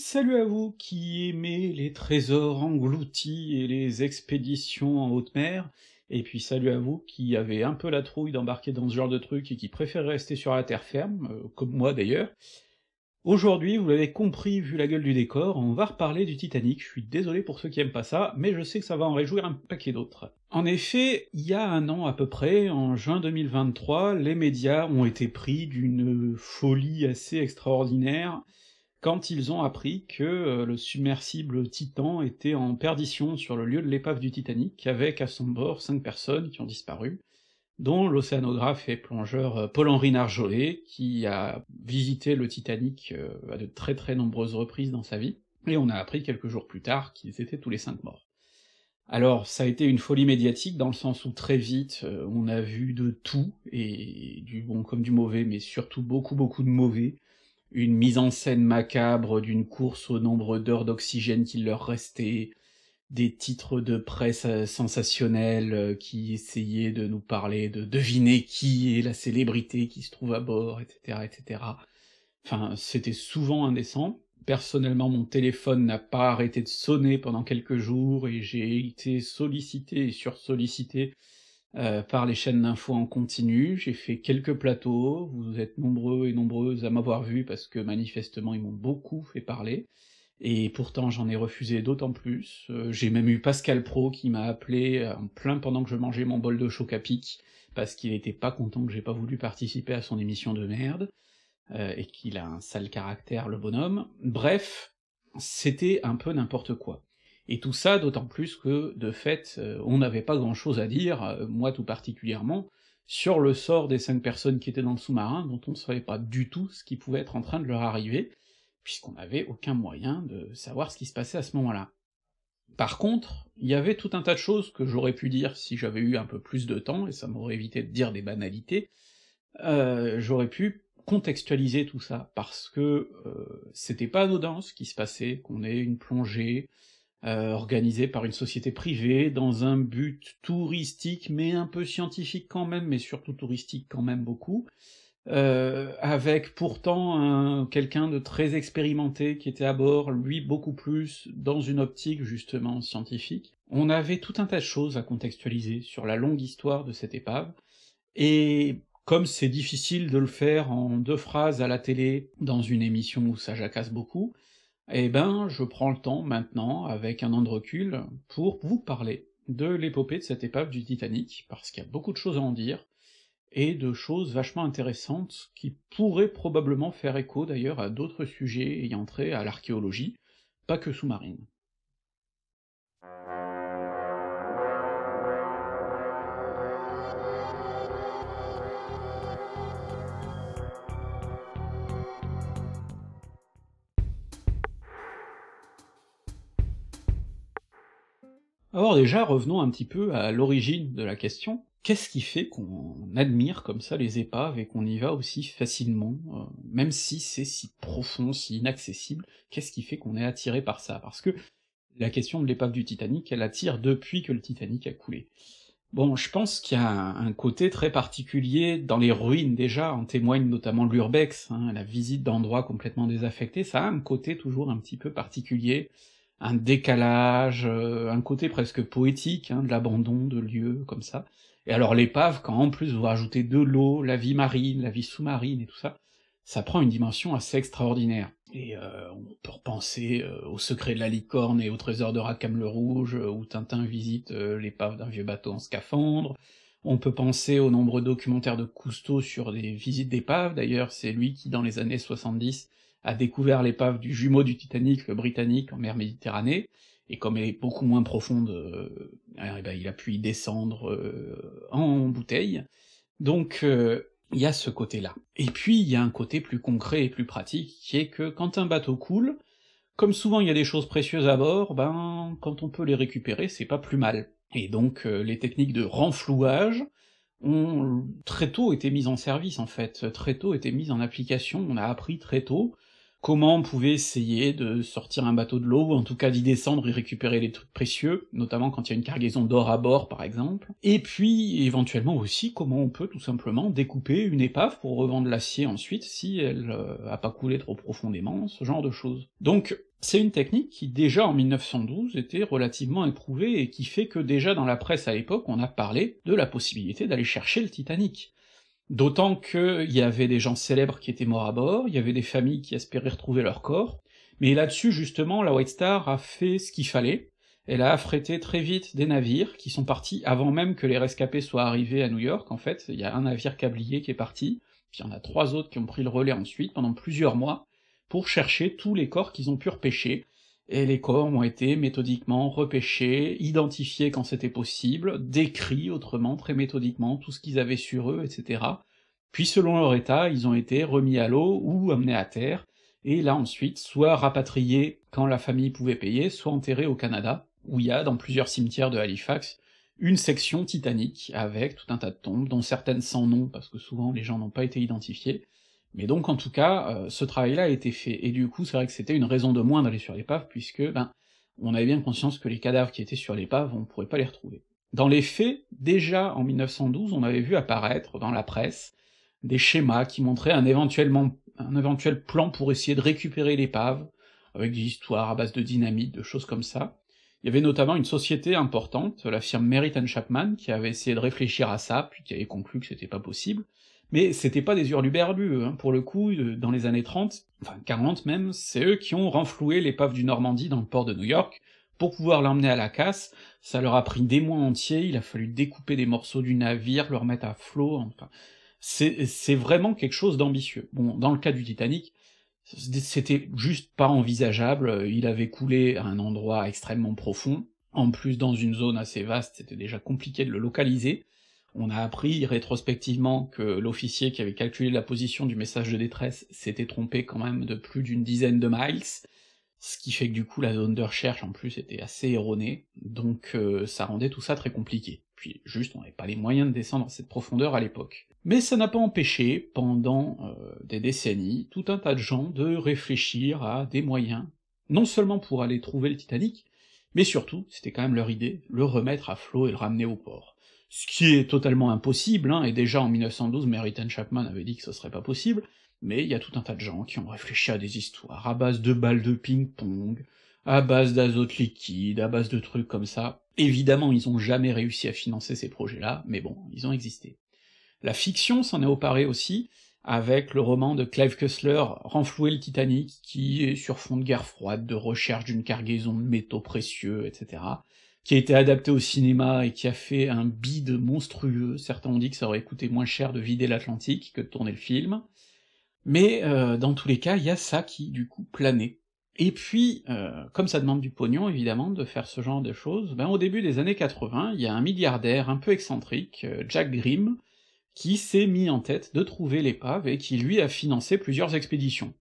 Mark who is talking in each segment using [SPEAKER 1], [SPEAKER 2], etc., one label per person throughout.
[SPEAKER 1] Salut à vous qui aimez les trésors engloutis et les expéditions en haute mer, et puis salut à vous qui avez un peu la trouille d'embarquer dans ce genre de truc et qui préférez rester sur la terre ferme, euh, comme moi d'ailleurs. Aujourd'hui, vous l'avez compris vu la gueule du décor, on va reparler du Titanic, je suis désolé pour ceux qui aiment pas ça, mais je sais que ça va en réjouir un paquet d'autres. En effet, il y a un an à peu près, en juin 2023, les médias ont été pris d'une folie assez extraordinaire, quand ils ont appris que euh, le submersible Titan était en perdition sur le lieu de l'épave du Titanic, avec à son bord cinq personnes qui ont disparu, dont l'océanographe et plongeur euh, Paul-Henri Narjolet, qui a visité le Titanic euh, à de très très nombreuses reprises dans sa vie, et on a appris quelques jours plus tard qu'ils étaient tous les cinq morts. Alors, ça a été une folie médiatique, dans le sens où très vite, on a vu de tout, et du bon comme du mauvais, mais surtout beaucoup beaucoup de mauvais, une mise en scène macabre d'une course au nombre d'heures d'oxygène qu'il leur restait, des titres de presse euh, sensationnels euh, qui essayaient de nous parler, de deviner qui est la célébrité qui se trouve à bord, etc., etc. Enfin, c'était souvent indécent. Personnellement, mon téléphone n'a pas arrêté de sonner pendant quelques jours et j'ai été sollicité et sursollicité euh, par les chaînes d'infos en continu. J'ai fait quelques plateaux, vous êtes nombreux et nombreuses à m'avoir vu parce que manifestement ils m'ont beaucoup fait parler, et pourtant j'en ai refusé d'autant plus. Euh, j'ai même eu Pascal Pro qui m'a appelé euh, en plein pendant que je mangeais mon bol de choc à pic, parce qu'il était pas content que j'ai pas voulu participer à son émission de merde, et qu'il a un sale caractère le bonhomme. Bref, c'était un peu n'importe quoi et tout ça d'autant plus que, de fait, euh, on n'avait pas grand-chose à dire, euh, moi tout particulièrement, sur le sort des cinq personnes qui étaient dans le sous-marin, dont on ne savait pas du tout ce qui pouvait être en train de leur arriver, puisqu'on n'avait aucun moyen de savoir ce qui se passait à ce moment-là. Par contre, il y avait tout un tas de choses que j'aurais pu dire si j'avais eu un peu plus de temps, et ça m'aurait évité de dire des banalités, euh, j'aurais pu contextualiser tout ça, parce que c'était pas anodin ce qui se passait, qu'on ait une plongée, euh, organisé par une société privée dans un but touristique, mais un peu scientifique quand même, mais surtout touristique quand même beaucoup, euh, avec pourtant quelqu'un de très expérimenté qui était à bord, lui beaucoup plus dans une optique justement scientifique. On avait tout un tas de choses à contextualiser sur la longue histoire de cette épave, et comme c'est difficile de le faire en deux phrases à la télé dans une émission où ça jacasse beaucoup, eh ben je prends le temps maintenant, avec un an de recul, pour vous parler de l'épopée de cette épave du Titanic, parce qu'il y a beaucoup de choses à en dire, et de choses vachement intéressantes qui pourraient probablement faire écho d'ailleurs à d'autres sujets ayant trait à l'archéologie, pas que sous-marine. Alors déjà, revenons un petit peu à l'origine de la question. Qu'est-ce qui fait qu'on admire comme ça les épaves et qu'on y va aussi facilement, euh, même si c'est si profond, si inaccessible, qu'est-ce qui fait qu'on est attiré par ça Parce que la question de l'épave du Titanic, elle attire depuis que le Titanic a coulé. Bon, je pense qu'il y a un côté très particulier dans les ruines déjà, en témoigne notamment l'urbex, hein, la visite d'endroits complètement désaffectés, ça a un côté toujours un petit peu particulier, un décalage, euh, un côté presque poétique hein, de l'abandon de lieux comme ça. Et alors l'épave, quand en plus vous rajoutez de l'eau, la vie marine, la vie sous-marine et tout ça, ça prend une dimension assez extraordinaire. Et euh, on peut repenser euh, au secret de la licorne et au trésor de Rackham le Rouge, euh, où Tintin visite l'épave d'un vieux bateau en scaphandre. On peut penser aux nombreux documentaires de Cousteau sur des visites d'épaves, d'ailleurs c'est lui qui dans les années 70 a découvert l'épave du jumeau du Titanic, Britannique, en mer Méditerranée, et comme elle est beaucoup moins profonde, euh, eh ben, il a pu y descendre euh, en bouteille. Donc euh, il y a ce côté-là. Et puis il y a un côté plus concret et plus pratique, qui est que quand un bateau coule, comme souvent il y a des choses précieuses à bord, ben quand on peut les récupérer, c'est pas plus mal. Et donc les techniques de renflouage ont très tôt été mises en service en fait, très tôt été mises en application, on a appris très tôt comment on pouvait essayer de sortir un bateau de l'eau, ou en tout cas d'y descendre et récupérer les trucs précieux, notamment quand il y a une cargaison d'or à bord par exemple, et puis éventuellement aussi comment on peut tout simplement découper une épave pour revendre l'acier ensuite si elle n'a euh, a pas coulé trop profondément, ce genre de choses. Donc c'est une technique qui déjà en 1912 était relativement éprouvée et qui fait que déjà dans la presse à l'époque on a parlé de la possibilité d'aller chercher le Titanic. D'autant qu'il y avait des gens célèbres qui étaient morts à bord, il y avait des familles qui espéraient retrouver leurs corps, mais là-dessus, justement, la White Star a fait ce qu'il fallait, elle a affrété très vite des navires qui sont partis avant même que les rescapés soient arrivés à New York, en fait, il y a un navire cablier qui est parti, puis il y en a trois autres qui ont pris le relais ensuite, pendant plusieurs mois, pour chercher tous les corps qu'ils ont pu repêcher, et les corps ont été méthodiquement repêchés, identifiés quand c'était possible, décrits autrement très méthodiquement, tout ce qu'ils avaient sur eux, etc. Puis selon leur état, ils ont été remis à l'eau ou amenés à terre, et là ensuite, soit rapatriés quand la famille pouvait payer, soit enterrés au Canada, où il y a, dans plusieurs cimetières de Halifax, une section titanique avec tout un tas de tombes, dont certaines sans nom, parce que souvent les gens n'ont pas été identifiés, mais donc en tout cas, euh, ce travail-là a été fait, et du coup c'est vrai que c'était une raison de moins d'aller sur l'épave, puisque ben on avait bien conscience que les cadavres qui étaient sur l'épave, on pourrait pas les retrouver. Dans les faits, déjà en 1912, on avait vu apparaître dans la presse des schémas qui montraient un, éventuellement, un éventuel plan pour essayer de récupérer l'épave, avec des histoires à base de dynamite, de choses comme ça. Il y avait notamment une société importante, la firme Merritt Chapman, qui avait essayé de réfléchir à ça, puis qui avait conclu que c'était pas possible, mais c'était pas des hurluberlus, hein, pour le coup, euh, dans les années 30, enfin 40 même, c'est eux qui ont renfloué l'épave du Normandie dans le port de New York, pour pouvoir l'emmener à la casse, ça leur a pris des mois entiers, il a fallu découper des morceaux du navire, le remettre à flot, enfin... C'est vraiment quelque chose d'ambitieux. Bon, dans le cas du Titanic, c'était juste pas envisageable, il avait coulé à un endroit extrêmement profond, en plus dans une zone assez vaste, c'était déjà compliqué de le localiser, on a appris rétrospectivement que l'officier qui avait calculé la position du message de détresse s'était trompé quand même de plus d'une dizaine de miles, ce qui fait que du coup la zone de recherche en plus était assez erronée, donc euh, ça rendait tout ça très compliqué. Puis juste, on n'avait pas les moyens de descendre à cette profondeur à l'époque. Mais ça n'a pas empêché, pendant euh, des décennies, tout un tas de gens de réfléchir à des moyens, non seulement pour aller trouver le Titanic, mais surtout, c'était quand même leur idée, le remettre à flot et le ramener au port ce qui est totalement impossible, hein, et déjà en 1912, Mary Chapman avait dit que ce serait pas possible, mais il y a tout un tas de gens qui ont réfléchi à des histoires à base de balles de ping-pong, à base d'azote liquide, à base de trucs comme ça. Évidemment, ils ont jamais réussi à financer ces projets-là, mais bon, ils ont existé. La fiction s'en est emparée aussi, avec le roman de Clive Kessler, Renflouer le Titanic, qui est sur fond de guerre froide, de recherche d'une cargaison de métaux précieux, etc qui a été adapté au cinéma et qui a fait un bide monstrueux. Certains ont dit que ça aurait coûté moins cher de vider l'Atlantique que de tourner le film. Mais euh, dans tous les cas, il y a ça qui, du coup, planait. Et puis, euh, comme ça demande du pognon, évidemment, de faire ce genre de choses, ben au début des années 80, il y a un milliardaire un peu excentrique, euh, Jack Grimm, qui s'est mis en tête de trouver l'épave et qui lui a financé plusieurs expéditions.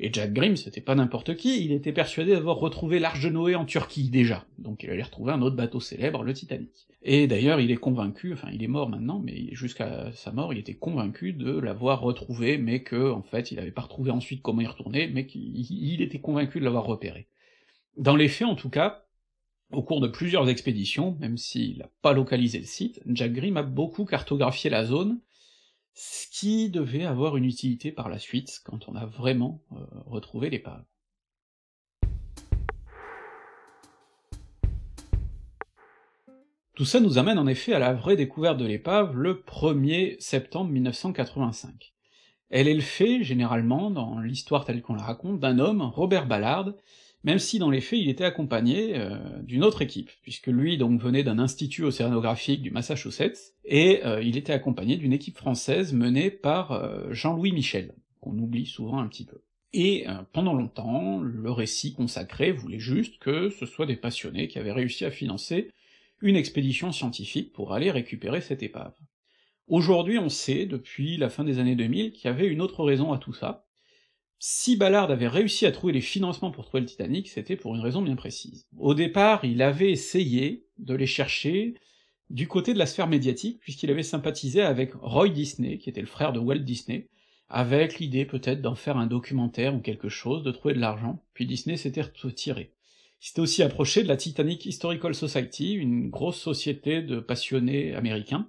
[SPEAKER 1] Et Jack Grimm, c'était pas n'importe qui, il était persuadé d'avoir retrouvé l'Arche de Noé en Turquie, déjà, donc il allait retrouver un autre bateau célèbre, le Titanic. Et d'ailleurs, il est convaincu, enfin il est mort maintenant, mais jusqu'à sa mort, il était convaincu de l'avoir retrouvé, mais que, en fait, il avait pas retrouvé ensuite comment y retourner, mais qu'il était convaincu de l'avoir repéré. Dans les faits, en tout cas, au cours de plusieurs expéditions, même s'il n'a pas localisé le site, Jack Grimm a beaucoup cartographié la zone, ce qui devait avoir une utilité par la suite, quand on a vraiment euh, retrouvé l'épave. Tout ça nous amène en effet à la vraie découverte de l'épave le 1er septembre 1985. Elle est le fait, généralement, dans l'histoire telle qu'on la raconte, d'un homme, Robert Ballard, même si dans les faits il était accompagné euh, d'une autre équipe, puisque lui donc venait d'un institut océanographique du Massachusetts, et euh, il était accompagné d'une équipe française menée par euh, Jean-Louis Michel, qu'on oublie souvent un petit peu. Et pendant longtemps, le récit consacré voulait juste que ce soit des passionnés qui avaient réussi à financer une expédition scientifique pour aller récupérer cette épave. Aujourd'hui on sait, depuis la fin des années 2000, qu'il y avait une autre raison à tout ça, si Ballard avait réussi à trouver les financements pour trouver le Titanic, c'était pour une raison bien précise. Au départ, il avait essayé de les chercher du côté de la sphère médiatique, puisqu'il avait sympathisé avec Roy Disney, qui était le frère de Walt Disney, avec l'idée peut-être d'en faire un documentaire ou quelque chose, de trouver de l'argent, puis Disney s'était retiré. Il s'était aussi approché de la Titanic Historical Society, une grosse société de passionnés américains,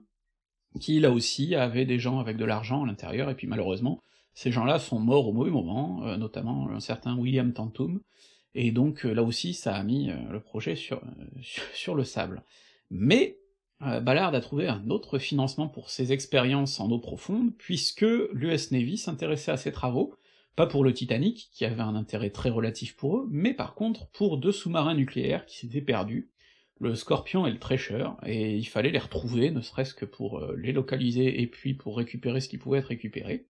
[SPEAKER 1] qui là aussi avait des gens avec de l'argent à l'intérieur, et puis malheureusement, ces gens-là sont morts au mauvais moment, euh, notamment un certain William Tantum, et donc euh, là aussi ça a mis euh, le projet sur, sur, le sable. Mais Ballard a trouvé un autre financement pour ses expériences en eau profonde, puisque l'US Navy s'intéressait à ses travaux, pas pour le Titanic, qui avait un intérêt très relatif pour eux, mais par contre pour deux sous-marins nucléaires qui s'étaient perdus, le Scorpion et le Trécheur, et il fallait les retrouver, ne serait-ce que pour les localiser et puis pour récupérer ce qui pouvait être récupéré.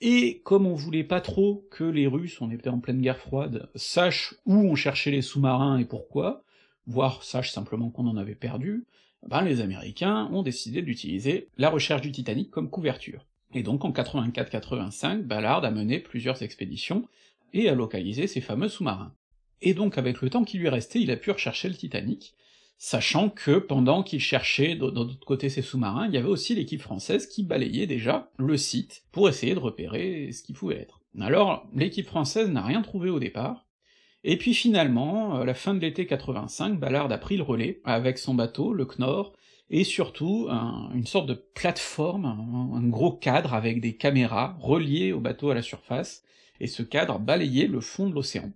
[SPEAKER 1] Et comme on voulait pas trop que les Russes, on était en pleine guerre froide, sachent où on cherchait les sous-marins et pourquoi, voire sachent simplement qu'on en avait perdu, ben les Américains ont décidé d'utiliser la recherche du Titanic comme couverture. Et donc en 84-85, Ballard a mené plusieurs expéditions, et a localisé ces fameux sous-marins. Et donc avec le temps qui lui restait, il a pu rechercher le Titanic, sachant que pendant qu'il cherchait de, côté ses sous-marins, il y avait aussi l'équipe française qui balayait déjà le site pour essayer de repérer ce qu'il pouvait être. Alors l'équipe française n'a rien trouvé au départ, et puis finalement, à euh, la fin de l'été 85, Ballard a pris le relais avec son bateau, le Knorr, et surtout une sorte de plateforme, un, gros cadre avec des caméras reliées au bateau à la surface, et ce cadre balayait le fond de l'océan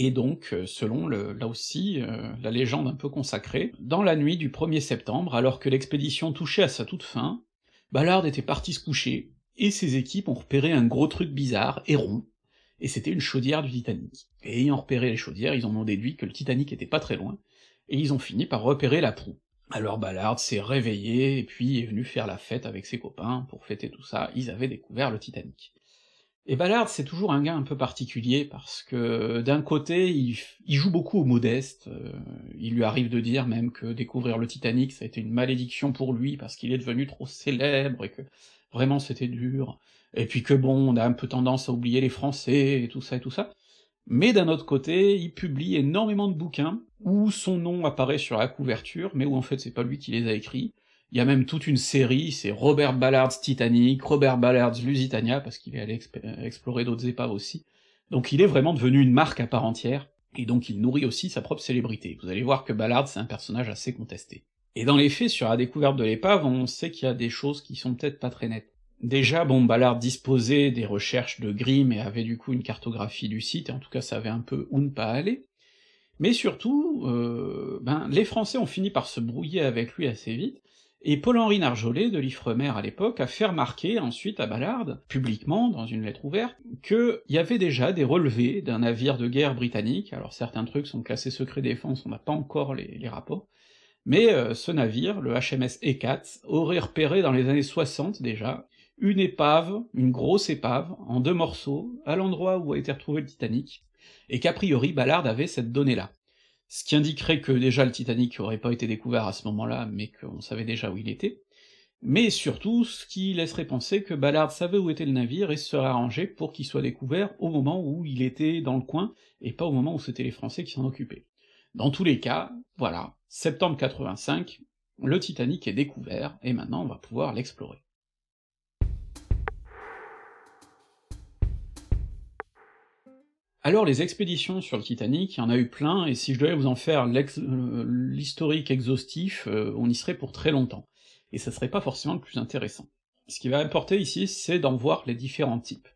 [SPEAKER 1] et donc, euh, selon le, là aussi euh, la légende un peu consacrée, dans la nuit du 1er septembre, alors que l'expédition touchait à sa toute fin, Ballard était parti se coucher, et ses équipes ont repéré un gros truc bizarre et rond, et c'était une chaudière du Titanic. Et ayant repéré les chaudières, ils en ont déduit que le Titanic était pas très loin, et ils ont fini par repérer la proue. Alors Ballard s'est réveillé, et puis est venu faire la fête avec ses copains pour fêter tout ça, ils avaient découvert le Titanic. Et Ballard, c'est toujours un gars un peu particulier, parce que d'un côté, il, joue beaucoup au modeste, euh, il lui arrive de dire même que découvrir le Titanic, ça a été une malédiction pour lui, parce qu'il est devenu trop célèbre, et que vraiment c'était dur, et puis que bon, on a un peu tendance à oublier les Français, et tout ça, et tout ça. Mais d'un autre côté, il publie énormément de bouquins, où son nom apparaît sur la couverture, mais où en fait c'est pas lui qui les a écrits, il y a même toute une série, c'est Robert Ballard's Titanic, Robert Ballard's Lusitania, parce qu'il est allé euh, explorer d'autres épaves aussi. Donc il est vraiment devenu une marque à part entière, et donc il nourrit aussi sa propre célébrité. Vous allez voir que Ballard, c'est un personnage assez contesté. Et dans les faits, sur la découverte de l'épave, on sait qu'il y a des choses qui sont peut-être pas très nettes. Déjà, bon, Ballard disposait des recherches de Grimm et avait du coup une cartographie du site, et en tout cas savait un peu où ne pas aller. Mais surtout, euh, ben, les Français ont fini par se brouiller avec lui assez vite, et Paul-Henri Narjolet de l'Ifremer à l'époque a fait remarquer ensuite à Ballard, publiquement, dans une lettre ouverte, qu'il y avait déjà des relevés d'un navire de guerre britannique, alors certains trucs sont classés secret défense, on n'a pas encore les, rapports, mais euh, ce navire, le HMS E4, aurait repéré dans les années 60 déjà, une épave, une grosse épave, en deux morceaux, à l'endroit où a été retrouvé le Titanic, et qu'a priori Ballard avait cette donnée-là ce qui indiquerait que déjà le Titanic aurait pas été découvert à ce moment-là, mais qu'on savait déjà où il était, mais surtout ce qui laisserait penser que Ballard savait où était le navire et se serait arrangé pour qu'il soit découvert au moment où il était dans le coin, et pas au moment où c'était les Français qui s'en occupaient. Dans tous les cas, voilà, septembre 85, le Titanic est découvert, et maintenant on va pouvoir l'explorer. Alors les expéditions sur le Titanic, il y en a eu plein, et si je devais vous en faire euh, l'historique exhaustif, euh, on y serait pour très longtemps, et ça serait pas forcément le plus intéressant. Ce qui va importer ici, c'est d'en voir les différents types.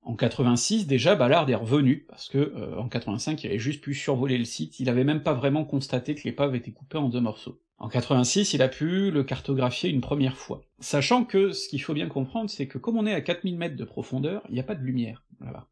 [SPEAKER 1] En 86, déjà, Ballard est revenu, parce que euh, en 85, il avait juste pu survoler le site, il avait même pas vraiment constaté que l'épave était coupée en deux morceaux. En 86, il a pu le cartographier une première fois. Sachant que, ce qu'il faut bien comprendre, c'est que comme on est à 4000 mètres de profondeur, il n'y a pas de lumière, là-bas.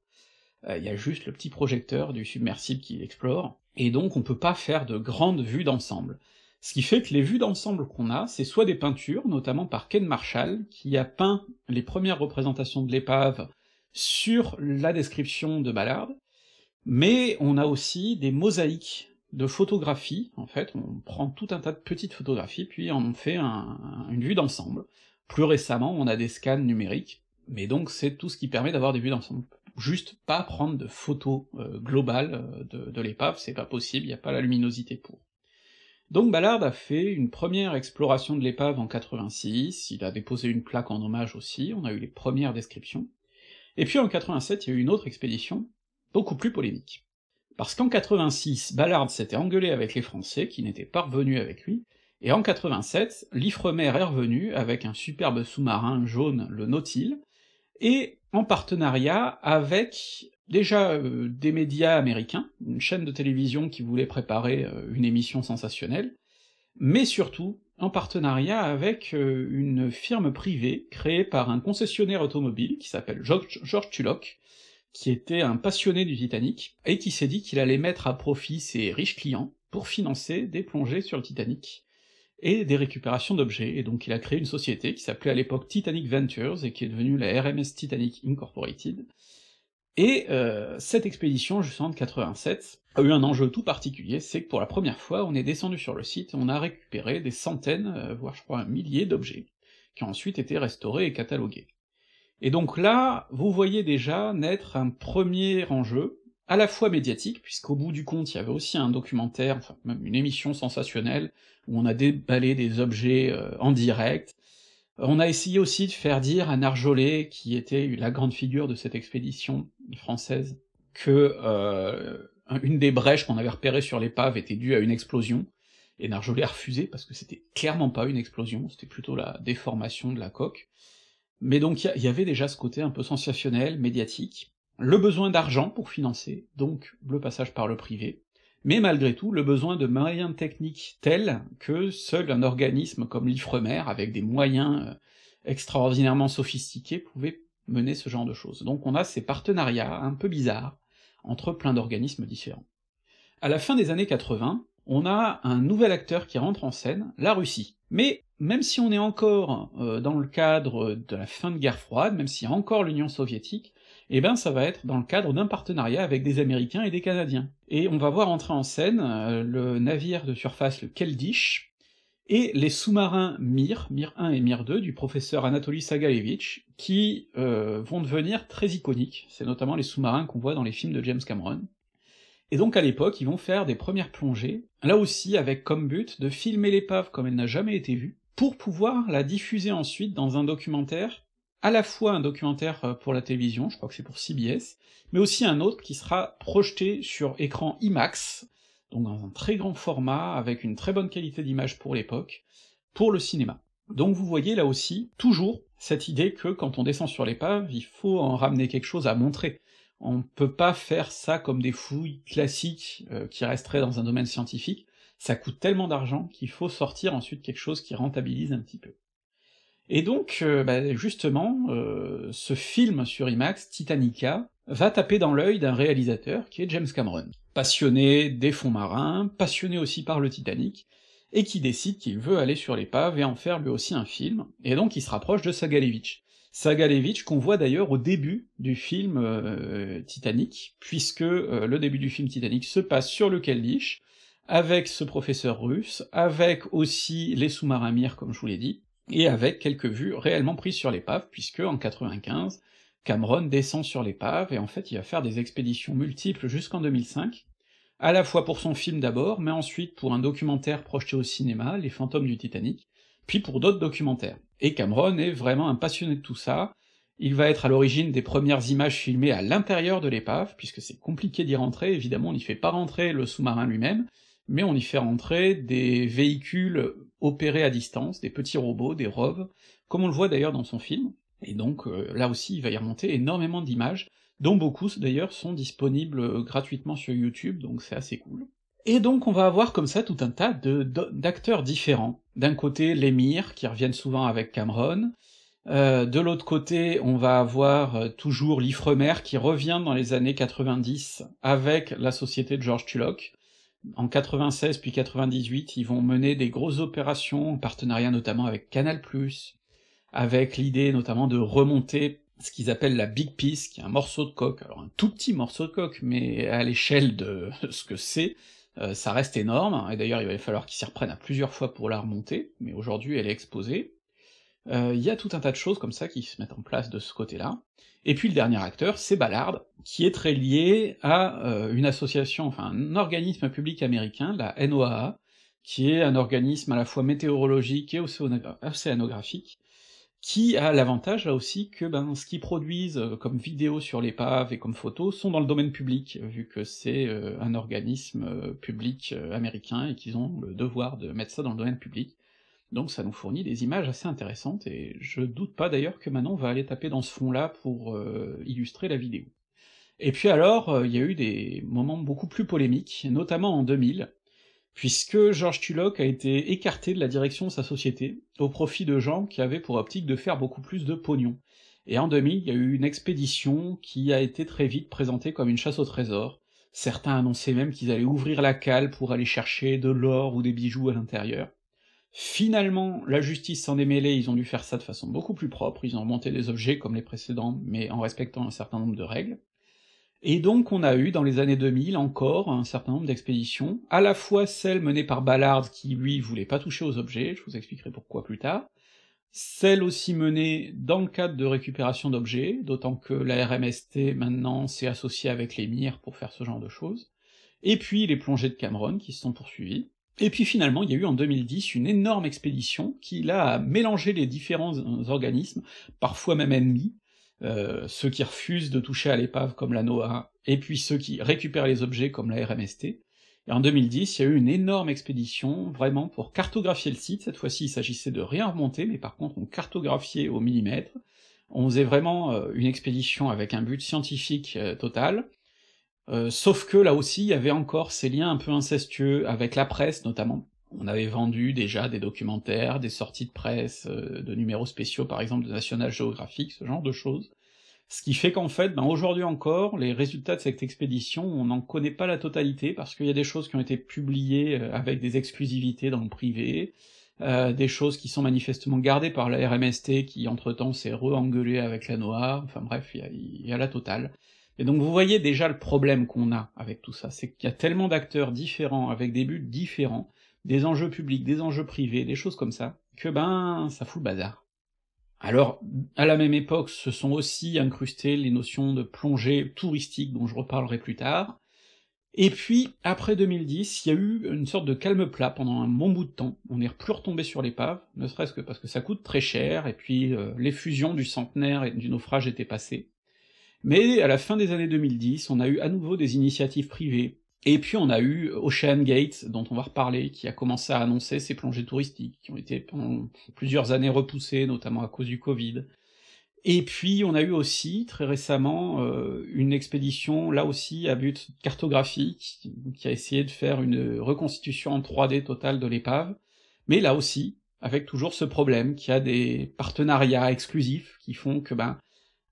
[SPEAKER 1] Euh, il y a juste le petit projecteur du submersible qui l'explore, et donc on peut pas faire de grandes vues d'ensemble. Ce qui fait que les vues d'ensemble qu'on a, c'est soit des peintures, notamment par Ken Marshall, qui a peint les premières représentations de l'épave sur la description de Ballard, mais on a aussi des mosaïques de photographies, en fait, on prend tout un tas de petites photographies, puis on fait une vue d'ensemble. Plus récemment, on a des scans numériques, mais donc c'est tout ce qui permet d'avoir des vues d'ensemble juste pas prendre de photos euh, globale euh, de, l'épave, c'est pas possible, il a pas la luminosité pour. Donc Ballard a fait une première exploration de l'épave en 86, il a déposé une plaque en hommage aussi, on a eu les premières descriptions, et puis en 87 il y a eu une autre expédition, beaucoup plus polémique. Parce qu'en 86, Ballard s'était engueulé avec les Français qui n'étaient pas revenus avec lui, et en 87, l'Ifremer est revenu avec un superbe sous-marin jaune, le Nautil, et en partenariat avec déjà euh, des médias américains, une chaîne de télévision qui voulait préparer euh, une émission sensationnelle, mais surtout en partenariat avec euh, une firme privée créée par un concessionnaire automobile qui s'appelle George, George qui était un passionné du Titanic, et qui s'est dit qu'il allait mettre à profit ses riches clients pour financer des plongées sur le Titanic et des récupérations d'objets, et donc il a créé une société qui s'appelait à l'époque Titanic Ventures, et qui est devenue la RMS Titanic Incorporated, et euh, cette expédition justement de 87 a eu un enjeu tout particulier, c'est que pour la première fois on est descendu sur le site, on a récupéré des centaines, euh, voire je crois un millier d'objets, qui ont ensuite été restaurés et catalogués. Et donc là, vous voyez déjà naître un premier enjeu, à la fois médiatique, puisqu'au bout du compte il y avait aussi un documentaire, enfin même une émission sensationnelle, où on a déballé des objets euh, en direct, euh, on a essayé aussi de faire dire à Narjolet, qui était la grande figure de cette expédition française, que euh, une des brèches qu'on avait repérées sur l'épave était due à une explosion, et Narjolet a refusé parce que c'était clairement pas une explosion, c'était plutôt la déformation de la coque. Mais donc il y, avait déjà ce côté un peu sensationnel, médiatique, le besoin d'argent pour financer, donc le passage par le privé, mais malgré tout le besoin de moyens techniques tels que seul un organisme comme l'Ifremer, avec des moyens euh, extraordinairement sophistiqués, pouvait mener ce genre de choses. Donc on a ces partenariats un peu bizarres entre plein d'organismes différents. À la fin des années 80, on a un nouvel acteur qui rentre en scène, la Russie. Mais même si on est encore euh, dans le cadre de la fin de guerre froide, même si encore l'Union soviétique, eh ben ça va être dans le cadre d'un partenariat avec des Américains et des Canadiens. Et on va voir entrer en scène euh, le navire de surface, le Keldish et les sous-marins Mir, Mir 1 et Mir 2, du professeur Anatoly Sagalevich, qui euh, vont devenir très iconiques, c'est notamment les sous-marins qu'on voit dans les films de James Cameron. Et donc à l'époque, ils vont faire des premières plongées, là aussi avec comme but de filmer l'épave comme elle n'a jamais été vue, pour pouvoir la diffuser ensuite dans un documentaire à la fois un documentaire euh, pour la télévision, je crois que c'est pour CBS, mais aussi un autre qui sera projeté sur écran IMAX, donc dans un très grand format, avec une très bonne qualité d'image pour l'époque, pour le cinéma. Donc vous voyez là aussi, toujours, cette idée que quand on descend sur l'épave, il faut en ramener quelque chose à montrer. On peut pas faire ça comme des fouilles classiques euh, qui resteraient dans un domaine scientifique, ça coûte tellement d'argent qu'il faut sortir ensuite quelque chose qui rentabilise un petit peu. Et donc, euh, bah, justement, euh, ce film sur IMAX, Titanica, va taper dans l'œil d'un réalisateur qui est James Cameron, passionné des fonds marins, passionné aussi par le Titanic, et qui décide qu'il veut aller sur l'épave et en faire lui aussi un film, et donc il se rapproche de Sagalevich. Sagalevich qu'on voit d'ailleurs au début du film euh, Titanic, puisque le début du film Titanic se passe sur le Keldysh, avec ce professeur russe, avec aussi les sous-marins Mir, comme je vous l'ai dit, et avec quelques vues réellement prises sur l'épave, puisque en 95, Cameron descend sur l'épave, et en fait il va faire des expéditions multiples jusqu'en 2005, à la fois pour son film d'abord, mais ensuite pour un documentaire projeté au cinéma, Les fantômes du Titanic, puis pour d'autres documentaires. Et Cameron est vraiment un passionné de tout ça, il va être à l'origine des premières images filmées à l'intérieur de l'épave, puisque c'est compliqué d'y rentrer, évidemment on n'y fait pas rentrer le sous-marin lui-même, mais on y fait rentrer des véhicules opérer à distance des petits robots, des robes, comme on le voit d'ailleurs dans son film, et donc euh, là aussi il va y remonter énormément d'images, dont beaucoup d'ailleurs sont disponibles euh, gratuitement sur YouTube, donc c'est assez cool. Et donc on va avoir comme ça tout un tas d'acteurs différents. D'un côté l'émir, qui reviennent souvent avec Cameron, euh, de l'autre côté on va avoir toujours l'Ifremer qui revient dans les années 90 avec la société de George Tulloch, en 96 puis 98, ils vont mener des grosses opérations, en partenariat notamment avec Canal+, avec l'idée notamment de remonter ce qu'ils appellent la Big Piece, qui est un morceau de coque, alors un tout petit morceau de coque, mais à l'échelle de ce que c'est, euh, ça reste énorme, hein. et d'ailleurs il va falloir qu'ils s'y reprennent à plusieurs fois pour la remonter, mais aujourd'hui elle est exposée, euh, il y a tout un tas de choses comme ça qui se mettent en place de ce côté-là. Et puis le dernier acteur, c'est Ballard, qui est très lié à euh, une association, enfin un organisme public américain, la NOAA, qui est un organisme à la fois météorologique et océanographique, qui a l'avantage là aussi que ben, ce qu'ils produisent euh, comme vidéos sur l'épave et comme photos sont dans le domaine public, vu que c'est un organisme public américain et qu'ils ont le devoir de mettre ça dans le domaine public donc ça nous fournit des images assez intéressantes, et je doute pas d'ailleurs que Manon va aller taper dans ce fond-là pour euh, illustrer la vidéo. Et puis alors, euh, il y a eu des moments beaucoup plus polémiques, notamment en 2000, puisque Georges Tulloch a été écarté de la direction de sa société, au profit de gens qui avaient pour optique de faire beaucoup plus de pognon. Et en 2000, il y a eu une expédition qui a été très vite présentée comme une chasse au trésor, certains annonçaient même qu'ils allaient ouvrir la cale pour aller chercher de l'or ou des bijoux à l'intérieur, Finalement, la justice s'en est mêlée, ils ont dû faire ça de façon beaucoup plus propre, ils ont remonté des objets comme les précédents, mais en respectant un certain nombre de règles. Et donc on a eu dans les années 2000 encore un certain nombre d'expéditions, à la fois celles menées par Ballard qui lui voulait pas toucher aux objets, je vous expliquerai pourquoi plus tard, celles aussi menées dans le cadre de récupération d'objets, d'autant que la RMST maintenant s'est associée avec les MIR pour faire ce genre de choses, et puis les plongées de Cameron qui se sont poursuivies, et puis finalement, il y a eu en 2010 une énorme expédition qui là mélangé les différents organismes, parfois même ennemis, euh, ceux qui refusent de toucher à l'épave comme la NOAA, et puis ceux qui récupèrent les objets comme la RMST. Et en 2010, il y a eu une énorme expédition, vraiment pour cartographier le site, cette fois-ci il s'agissait de rien remonter, mais par contre on cartographiait au millimètre, on faisait vraiment euh, une expédition avec un but scientifique euh, total, euh, sauf que là aussi, il y avait encore ces liens un peu incestueux avec la presse notamment. On avait vendu déjà des documentaires, des sorties de presse, euh, de numéros spéciaux par exemple de National Geographic, ce genre de choses. Ce qui fait qu'en fait, ben aujourd'hui encore, les résultats de cette expédition, on n'en connaît pas la totalité, parce qu'il y a des choses qui ont été publiées euh, avec des exclusivités dans le privé, des choses qui sont manifestement gardées par la RMST, qui entre-temps s'est re-engueulée avec la Noire, enfin bref, il y, y, a la totale. Et donc vous voyez déjà le problème qu'on a avec tout ça, c'est qu'il y a tellement d'acteurs différents, avec des buts différents, des enjeux publics, des enjeux privés, des choses comme ça, que ben ça fout le bazar. Alors, à la même époque, se sont aussi incrustées les notions de plongée touristique dont je reparlerai plus tard, et puis, après 2010, il y a eu une sorte de calme plat pendant un bon bout de temps, on n'est plus retombé sur l'épave, ne serait-ce que parce que ça coûte très cher, et puis euh, l'effusion du centenaire et du naufrage était passée. Mais à la fin des années 2010, on a eu à nouveau des initiatives privées, et puis on a eu Ocean Gate, dont on va reparler, qui a commencé à annoncer ses plongées touristiques, qui ont été pendant plusieurs années repoussées, notamment à cause du Covid. Et puis on a eu aussi, très récemment, euh, une expédition, là aussi à but cartographique, qui a essayé de faire une reconstitution en 3D totale de l'épave, mais là aussi, avec toujours ce problème qu'il y a des partenariats exclusifs qui font que ben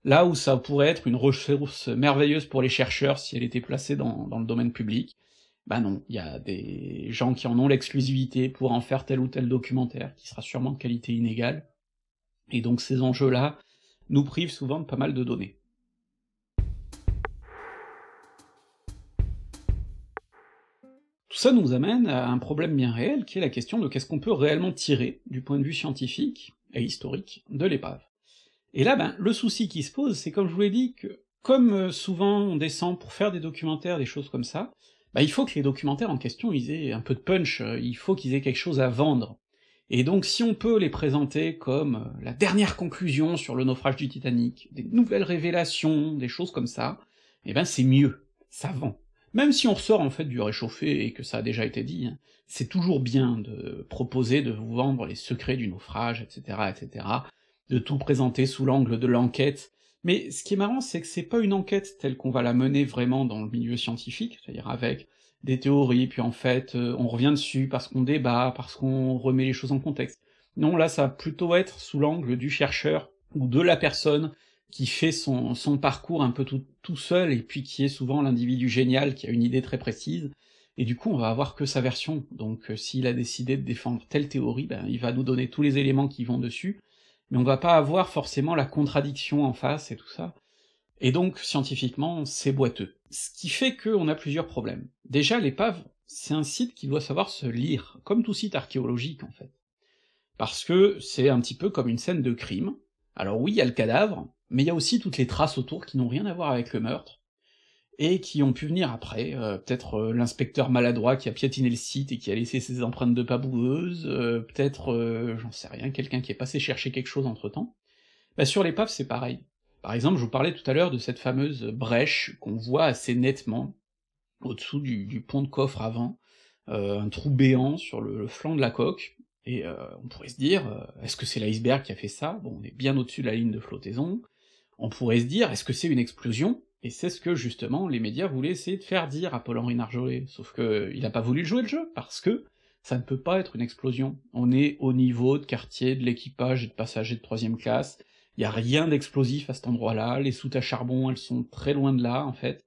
[SPEAKER 1] là où ça pourrait être une ressource merveilleuse pour les chercheurs si elle était placée dans, le domaine public. Bah non, il y a des gens qui en ont l'exclusivité pour en faire tel ou tel documentaire, qui sera sûrement de qualité inégale, et donc ces enjeux-là nous privent souvent de pas mal de données. Tout ça nous amène à un problème bien réel, qui est la question de qu'est-ce qu'on peut réellement tirer, du point de vue scientifique et historique, de l'épave. Et là, ben, le souci qui se pose, c'est comme je vous l'ai dit, que comme euh, souvent on descend pour faire des documentaires, des choses comme ça, ben il faut que les documentaires en question ils aient un peu de punch, euh, il faut qu'ils aient quelque chose à vendre. Et donc si on peut les présenter comme euh, la dernière conclusion sur le naufrage du Titanic, des nouvelles révélations, des choses comme ça, eh ben c'est mieux, ça vend. Même si on ressort en fait du réchauffé et que ça a déjà été dit, hein, c'est toujours bien de proposer de vous vendre les secrets du naufrage, etc., etc de tout présenter sous l'angle de l'enquête, mais ce qui est marrant, c'est que c'est pas une enquête telle qu'on va la mener vraiment dans le milieu scientifique, c'est-à-dire avec des théories, puis en fait, euh, on revient dessus parce qu'on débat, parce qu'on remet les choses en contexte. Non, là, ça va plutôt être sous l'angle du chercheur ou de la personne qui fait son, parcours un peu tout, tout seul, et puis qui est souvent l'individu génial, qui a une idée très précise, et du coup on va avoir que sa version, donc euh, s'il a décidé de défendre telle théorie, ben il va nous donner tous les éléments qui vont dessus, mais on va pas avoir forcément la contradiction en face et tout ça, et donc scientifiquement c'est boiteux. Ce qui fait qu'on a plusieurs problèmes. Déjà l'épave, c'est un site qui doit savoir se lire, comme tout site archéologique en fait. Parce que c'est un petit peu comme une scène de crime. Alors oui, il y a le cadavre, mais il y a aussi toutes les traces autour qui n'ont rien à voir avec le meurtre, et qui ont pu venir après, euh, peut-être euh, l'inspecteur maladroit qui a piétiné le site et qui a laissé ses empreintes de pas boueuses, euh, peut-être, j'en sais rien, quelqu'un qui est passé chercher quelque chose entre-temps. Bah sur l'épave c'est pareil. Par exemple, je vous parlais tout à l'heure de cette fameuse brèche qu'on voit assez nettement au-dessous du, pont de coffre avant, un trou béant sur le, flanc de la coque, et on pourrait se dire, est-ce que c'est l'iceberg qui a fait ça Bon, on est bien au-dessus de la ligne de flottaison. On pourrait se dire, est-ce que c'est une explosion et c'est ce que justement les médias voulaient essayer de faire dire à Paul-Henri sauf que il a pas voulu jouer le jeu, parce que ça ne peut pas être une explosion. On est au niveau de quartier, de l'équipage et de passagers de troisième classe, il y a rien d'explosif à cet endroit-là, les soutes à charbon elles sont très loin de là en fait,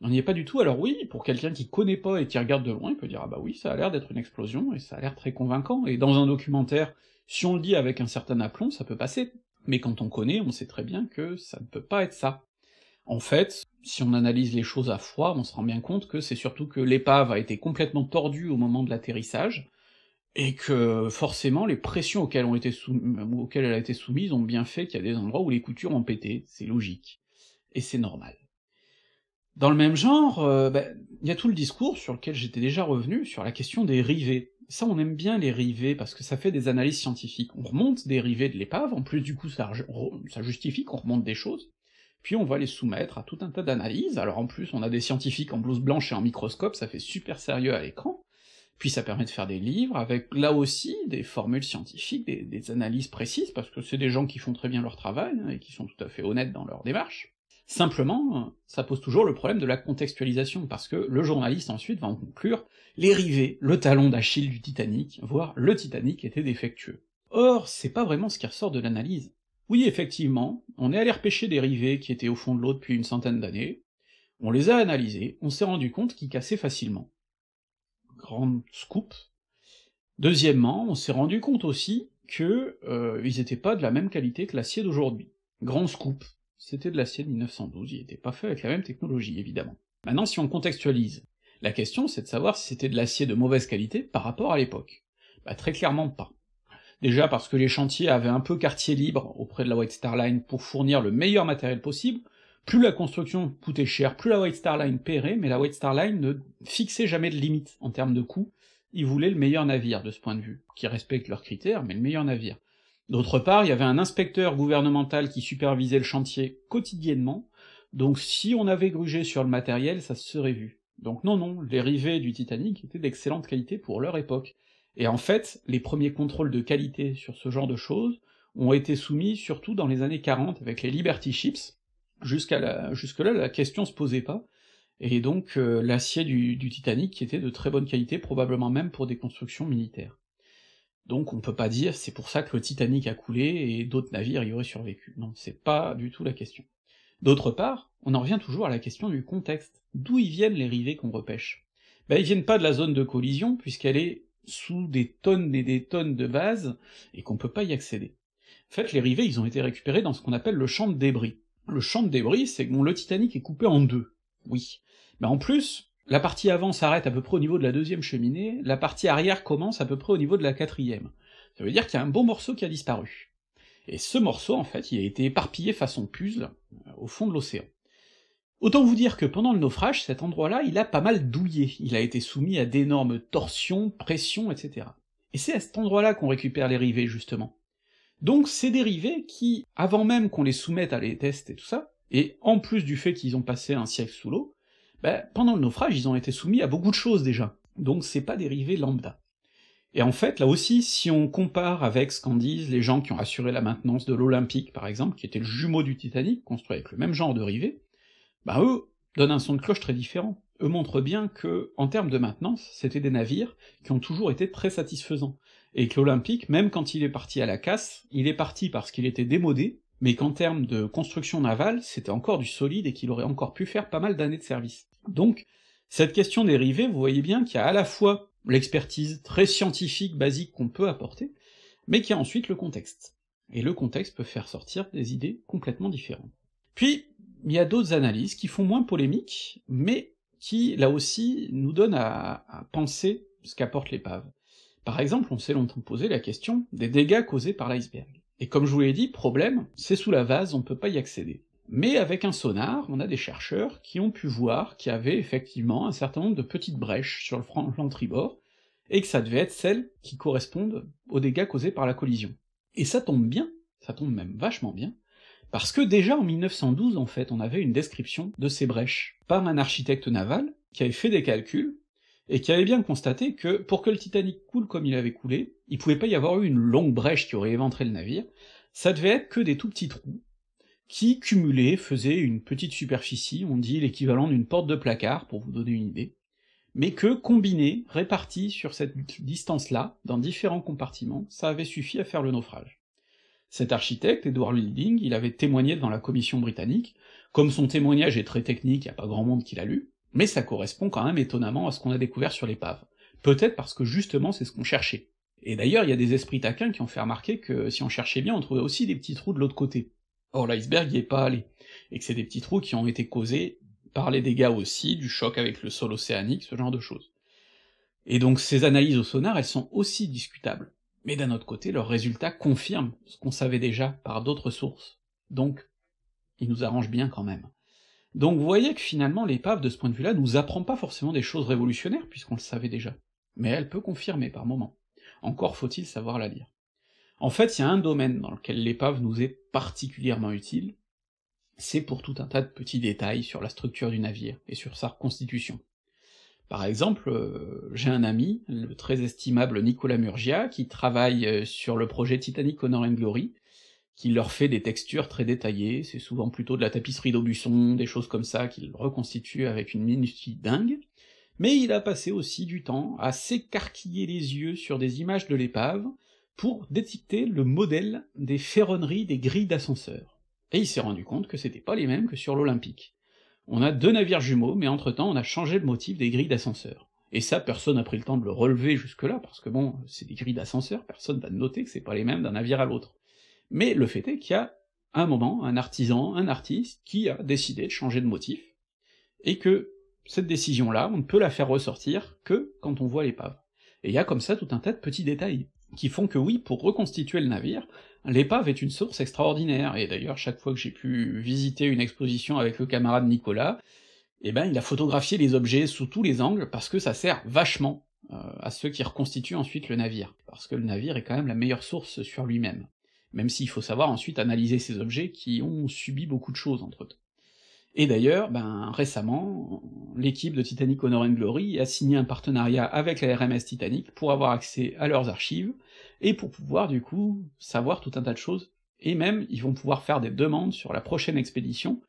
[SPEAKER 1] on n'y est pas du tout, alors oui, pour quelqu'un qui connaît pas et qui regarde de loin, il peut dire « Ah bah oui, ça a l'air d'être une explosion, et ça a l'air très convaincant, et dans un documentaire, si on le dit avec un certain aplomb, ça peut passer. » Mais quand on connaît, on sait très bien que ça ne peut pas être ça. En fait, si on analyse les choses à froid, on se rend bien compte que c'est surtout que l'épave a été complètement tordue au moment de l'atterrissage, et que forcément les pressions auxquelles, auxquelles elle a été soumise ont bien fait qu'il y a des endroits où les coutures ont pété, c'est logique, et c'est normal. Dans le même genre, euh, ben, il y a tout le discours sur lequel j'étais déjà revenu, sur la question des rivets. Ça, on aime bien les rivets, parce que ça fait des analyses scientifiques. On remonte des rivets de l'épave, en plus du coup ça justifie qu'on remonte des choses, puis on va les soumettre à tout un tas d'analyses, alors en plus on a des scientifiques en blouse blanche et en microscope, ça fait super sérieux à l'écran, puis ça permet de faire des livres avec, là aussi, des formules scientifiques, des, analyses précises, parce que c'est des gens qui font très bien leur travail, hein, et qui sont tout à fait honnêtes dans leur démarche. Simplement, ça pose toujours le problème de la contextualisation, parce que le journaliste ensuite va en conclure « les rivets, le talon d'Achille du Titanic, voire le Titanic était défectueux ». Or, c'est pas vraiment ce qui ressort de l'analyse. Oui, effectivement, on est allé repêcher des rivets qui étaient au fond de l'eau depuis une centaine d'années, on les a analysés, on s'est rendu compte qu'ils cassaient facilement. Grande scoop. Deuxièmement, on s'est rendu compte aussi qu'ils euh, n'étaient pas de la même qualité que l'acier d'aujourd'hui. Grand scoop. C'était de l'acier de 1912, il n'était pas fait avec la même technologie, évidemment. Maintenant, si on contextualise, la question c'est de savoir si c'était de l'acier de mauvaise qualité par rapport à l'époque. Bah très clairement pas. Déjà parce que les chantiers avaient un peu quartier libre auprès de la White Star Line pour fournir le meilleur matériel possible, plus la construction coûtait cher, plus la White Star Line paierait, mais la White Star Line ne fixait jamais de limite en termes de coûts ils voulaient le meilleur navire de ce point de vue, qui respecte leurs critères, mais le meilleur navire. D'autre part, il y avait un inspecteur gouvernemental qui supervisait le chantier quotidiennement, donc si on avait grugé sur le matériel, ça se serait vu. Donc non non, les rivets du Titanic étaient d'excellente qualité pour leur époque, et en fait, les premiers contrôles de qualité sur ce genre de choses ont été soumis surtout dans les années 40 avec les Liberty Ships, jusqu'à jusque-là la question se posait pas, et donc euh, l'acier du, du, Titanic qui était de très bonne qualité, probablement même pour des constructions militaires. Donc on peut pas dire c'est pour ça que le Titanic a coulé et d'autres navires y auraient survécu, non, c'est pas du tout la question. D'autre part, on en revient toujours à la question du contexte, d'où ils viennent les rivets qu'on repêche. Ben ils viennent pas de la zone de collision, puisqu'elle est sous des tonnes et des tonnes de vases, et qu'on peut pas y accéder. En fait, les rivets, ils ont été récupérés dans ce qu'on appelle le champ de débris. Le champ de débris, c'est que le Titanic est coupé en deux, oui, mais en plus, la partie avant s'arrête à peu près au niveau de la deuxième cheminée, la partie arrière commence à peu près au niveau de la quatrième. Ça veut dire qu'il y a un bon morceau qui a disparu. Et ce morceau, en fait, il a été éparpillé façon puzzle, euh, au fond de l'océan. Autant vous dire que pendant le naufrage, cet endroit-là, il a pas mal douillé, il a été soumis à d'énormes torsions, pressions, etc. Et c'est à cet endroit-là qu'on récupère les rivets, justement. Donc ces dérivés qui, avant même qu'on les soumette à les tests et tout ça, et en plus du fait qu'ils ont passé un siècle sous l'eau, ben, pendant le naufrage, ils ont été soumis à beaucoup de choses déjà, donc c'est pas des rivets lambda. Et en fait, là aussi, si on compare avec ce qu'en disent les gens qui ont assuré la maintenance de l'Olympique, par exemple, qui était le jumeau du Titanic, construit avec le même genre de rivets, bah eux donnent un son de cloche très différent, eux montrent bien que, en termes de maintenance, c'était des navires qui ont toujours été très satisfaisants, et que l'Olympique, même quand il est parti à la casse, il est parti parce qu'il était démodé, mais qu'en termes de construction navale, c'était encore du solide et qu'il aurait encore pu faire pas mal d'années de service. Donc, cette question dérivée, vous voyez bien qu'il y a à la fois l'expertise très scientifique, basique qu'on peut apporter, mais qu'il y a ensuite le contexte. Et le contexte peut faire sortir des idées complètement différentes. Puis, il y a d'autres analyses qui font moins polémique, mais qui, là aussi, nous donnent à, penser ce qu'apporte l'épave. Par exemple, on s'est longtemps posé la question des dégâts causés par l'iceberg. Et comme je vous l'ai dit, problème, c'est sous la vase, on ne peut pas y accéder. Mais avec un sonar, on a des chercheurs qui ont pu voir qu'il y avait effectivement un certain nombre de petites brèches sur le flanc tribord, et que ça devait être celles qui correspondent aux dégâts causés par la collision. Et ça tombe bien, ça tombe même vachement bien, parce que déjà en 1912, en fait, on avait une description de ces brèches par un architecte naval qui avait fait des calculs, et qui avait bien constaté que pour que le Titanic coule comme il avait coulé, il pouvait pas y avoir eu une longue brèche qui aurait éventré le navire, ça devait être que des tout petits trous, qui, cumulés, faisaient une petite superficie, on dit l'équivalent d'une porte de placard, pour vous donner une idée, mais que, combinés, répartis sur cette distance-là, dans différents compartiments, ça avait suffi à faire le naufrage. Cet architecte, Edward Wilding, il avait témoigné devant la commission britannique, comme son témoignage est très technique, y a pas grand monde qui l'a lu, mais ça correspond quand même étonnamment à ce qu'on a découvert sur l'épave. Peut-être parce que justement c'est ce qu'on cherchait. Et d'ailleurs, il y a des esprits taquins qui ont fait remarquer que si on cherchait bien, on trouvait aussi des petits trous de l'autre côté. Or l'iceberg y est pas allé, et que c'est des petits trous qui ont été causés par les dégâts aussi, du choc avec le sol océanique, ce genre de choses. Et donc ces analyses au sonar, elles sont aussi discutables mais d'un autre côté, leurs résultats confirment ce qu'on savait déjà par d'autres sources, donc ils nous arrangent bien quand même. Donc vous voyez que finalement l'épave, de ce point de vue-là, nous apprend pas forcément des choses révolutionnaires, puisqu'on le savait déjà, mais elle peut confirmer par moments. Encore faut-il savoir la lire. En fait, il y a un domaine dans lequel l'épave nous est particulièrement utile, c'est pour tout un tas de petits détails sur la structure du navire et sur sa reconstitution. Par exemple, euh, j'ai un ami, le très estimable Nicolas Murgia, qui travaille euh, sur le projet Titanic Honor and Glory, qui leur fait des textures très détaillées, c'est souvent plutôt de la tapisserie d'Aubusson, des choses comme ça, qu'il reconstitue avec une minutie dingue, mais il a passé aussi du temps à s'écarquiller les yeux sur des images de l'épave pour détecter le modèle des ferronneries des grilles d'ascenseur. Et il s'est rendu compte que c'était pas les mêmes que sur l'Olympique. On a deux navires jumeaux, mais entre-temps on a changé le motif des grilles d'ascenseur. Et ça, personne n'a pris le temps de le relever jusque-là, parce que bon, c'est des grilles d'ascenseur, personne va noter que c'est pas les mêmes d'un navire à l'autre. Mais le fait est qu'il y a un moment, un artisan, un artiste, qui a décidé de changer de motif, et que cette décision-là, on ne peut la faire ressortir que quand on voit l'épave. Et il y a comme ça tout un tas de petits détails, qui font que oui, pour reconstituer le navire, l'épave est une source extraordinaire, et d'ailleurs chaque fois que j'ai pu visiter une exposition avec le camarade Nicolas, eh ben il a photographié les objets sous tous les angles, parce que ça sert vachement euh, à ceux qui reconstituent ensuite le navire, parce que le navire est quand même la meilleure source sur lui-même, même s'il faut savoir ensuite analyser ces objets qui ont subi beaucoup de choses entre eux. Et d'ailleurs, ben, récemment, l'équipe de Titanic Honor and Glory a signé un partenariat avec la RMS Titanic pour avoir accès à leurs archives, et pour pouvoir du coup savoir tout un tas de choses, et même ils vont pouvoir faire des demandes sur la prochaine expédition,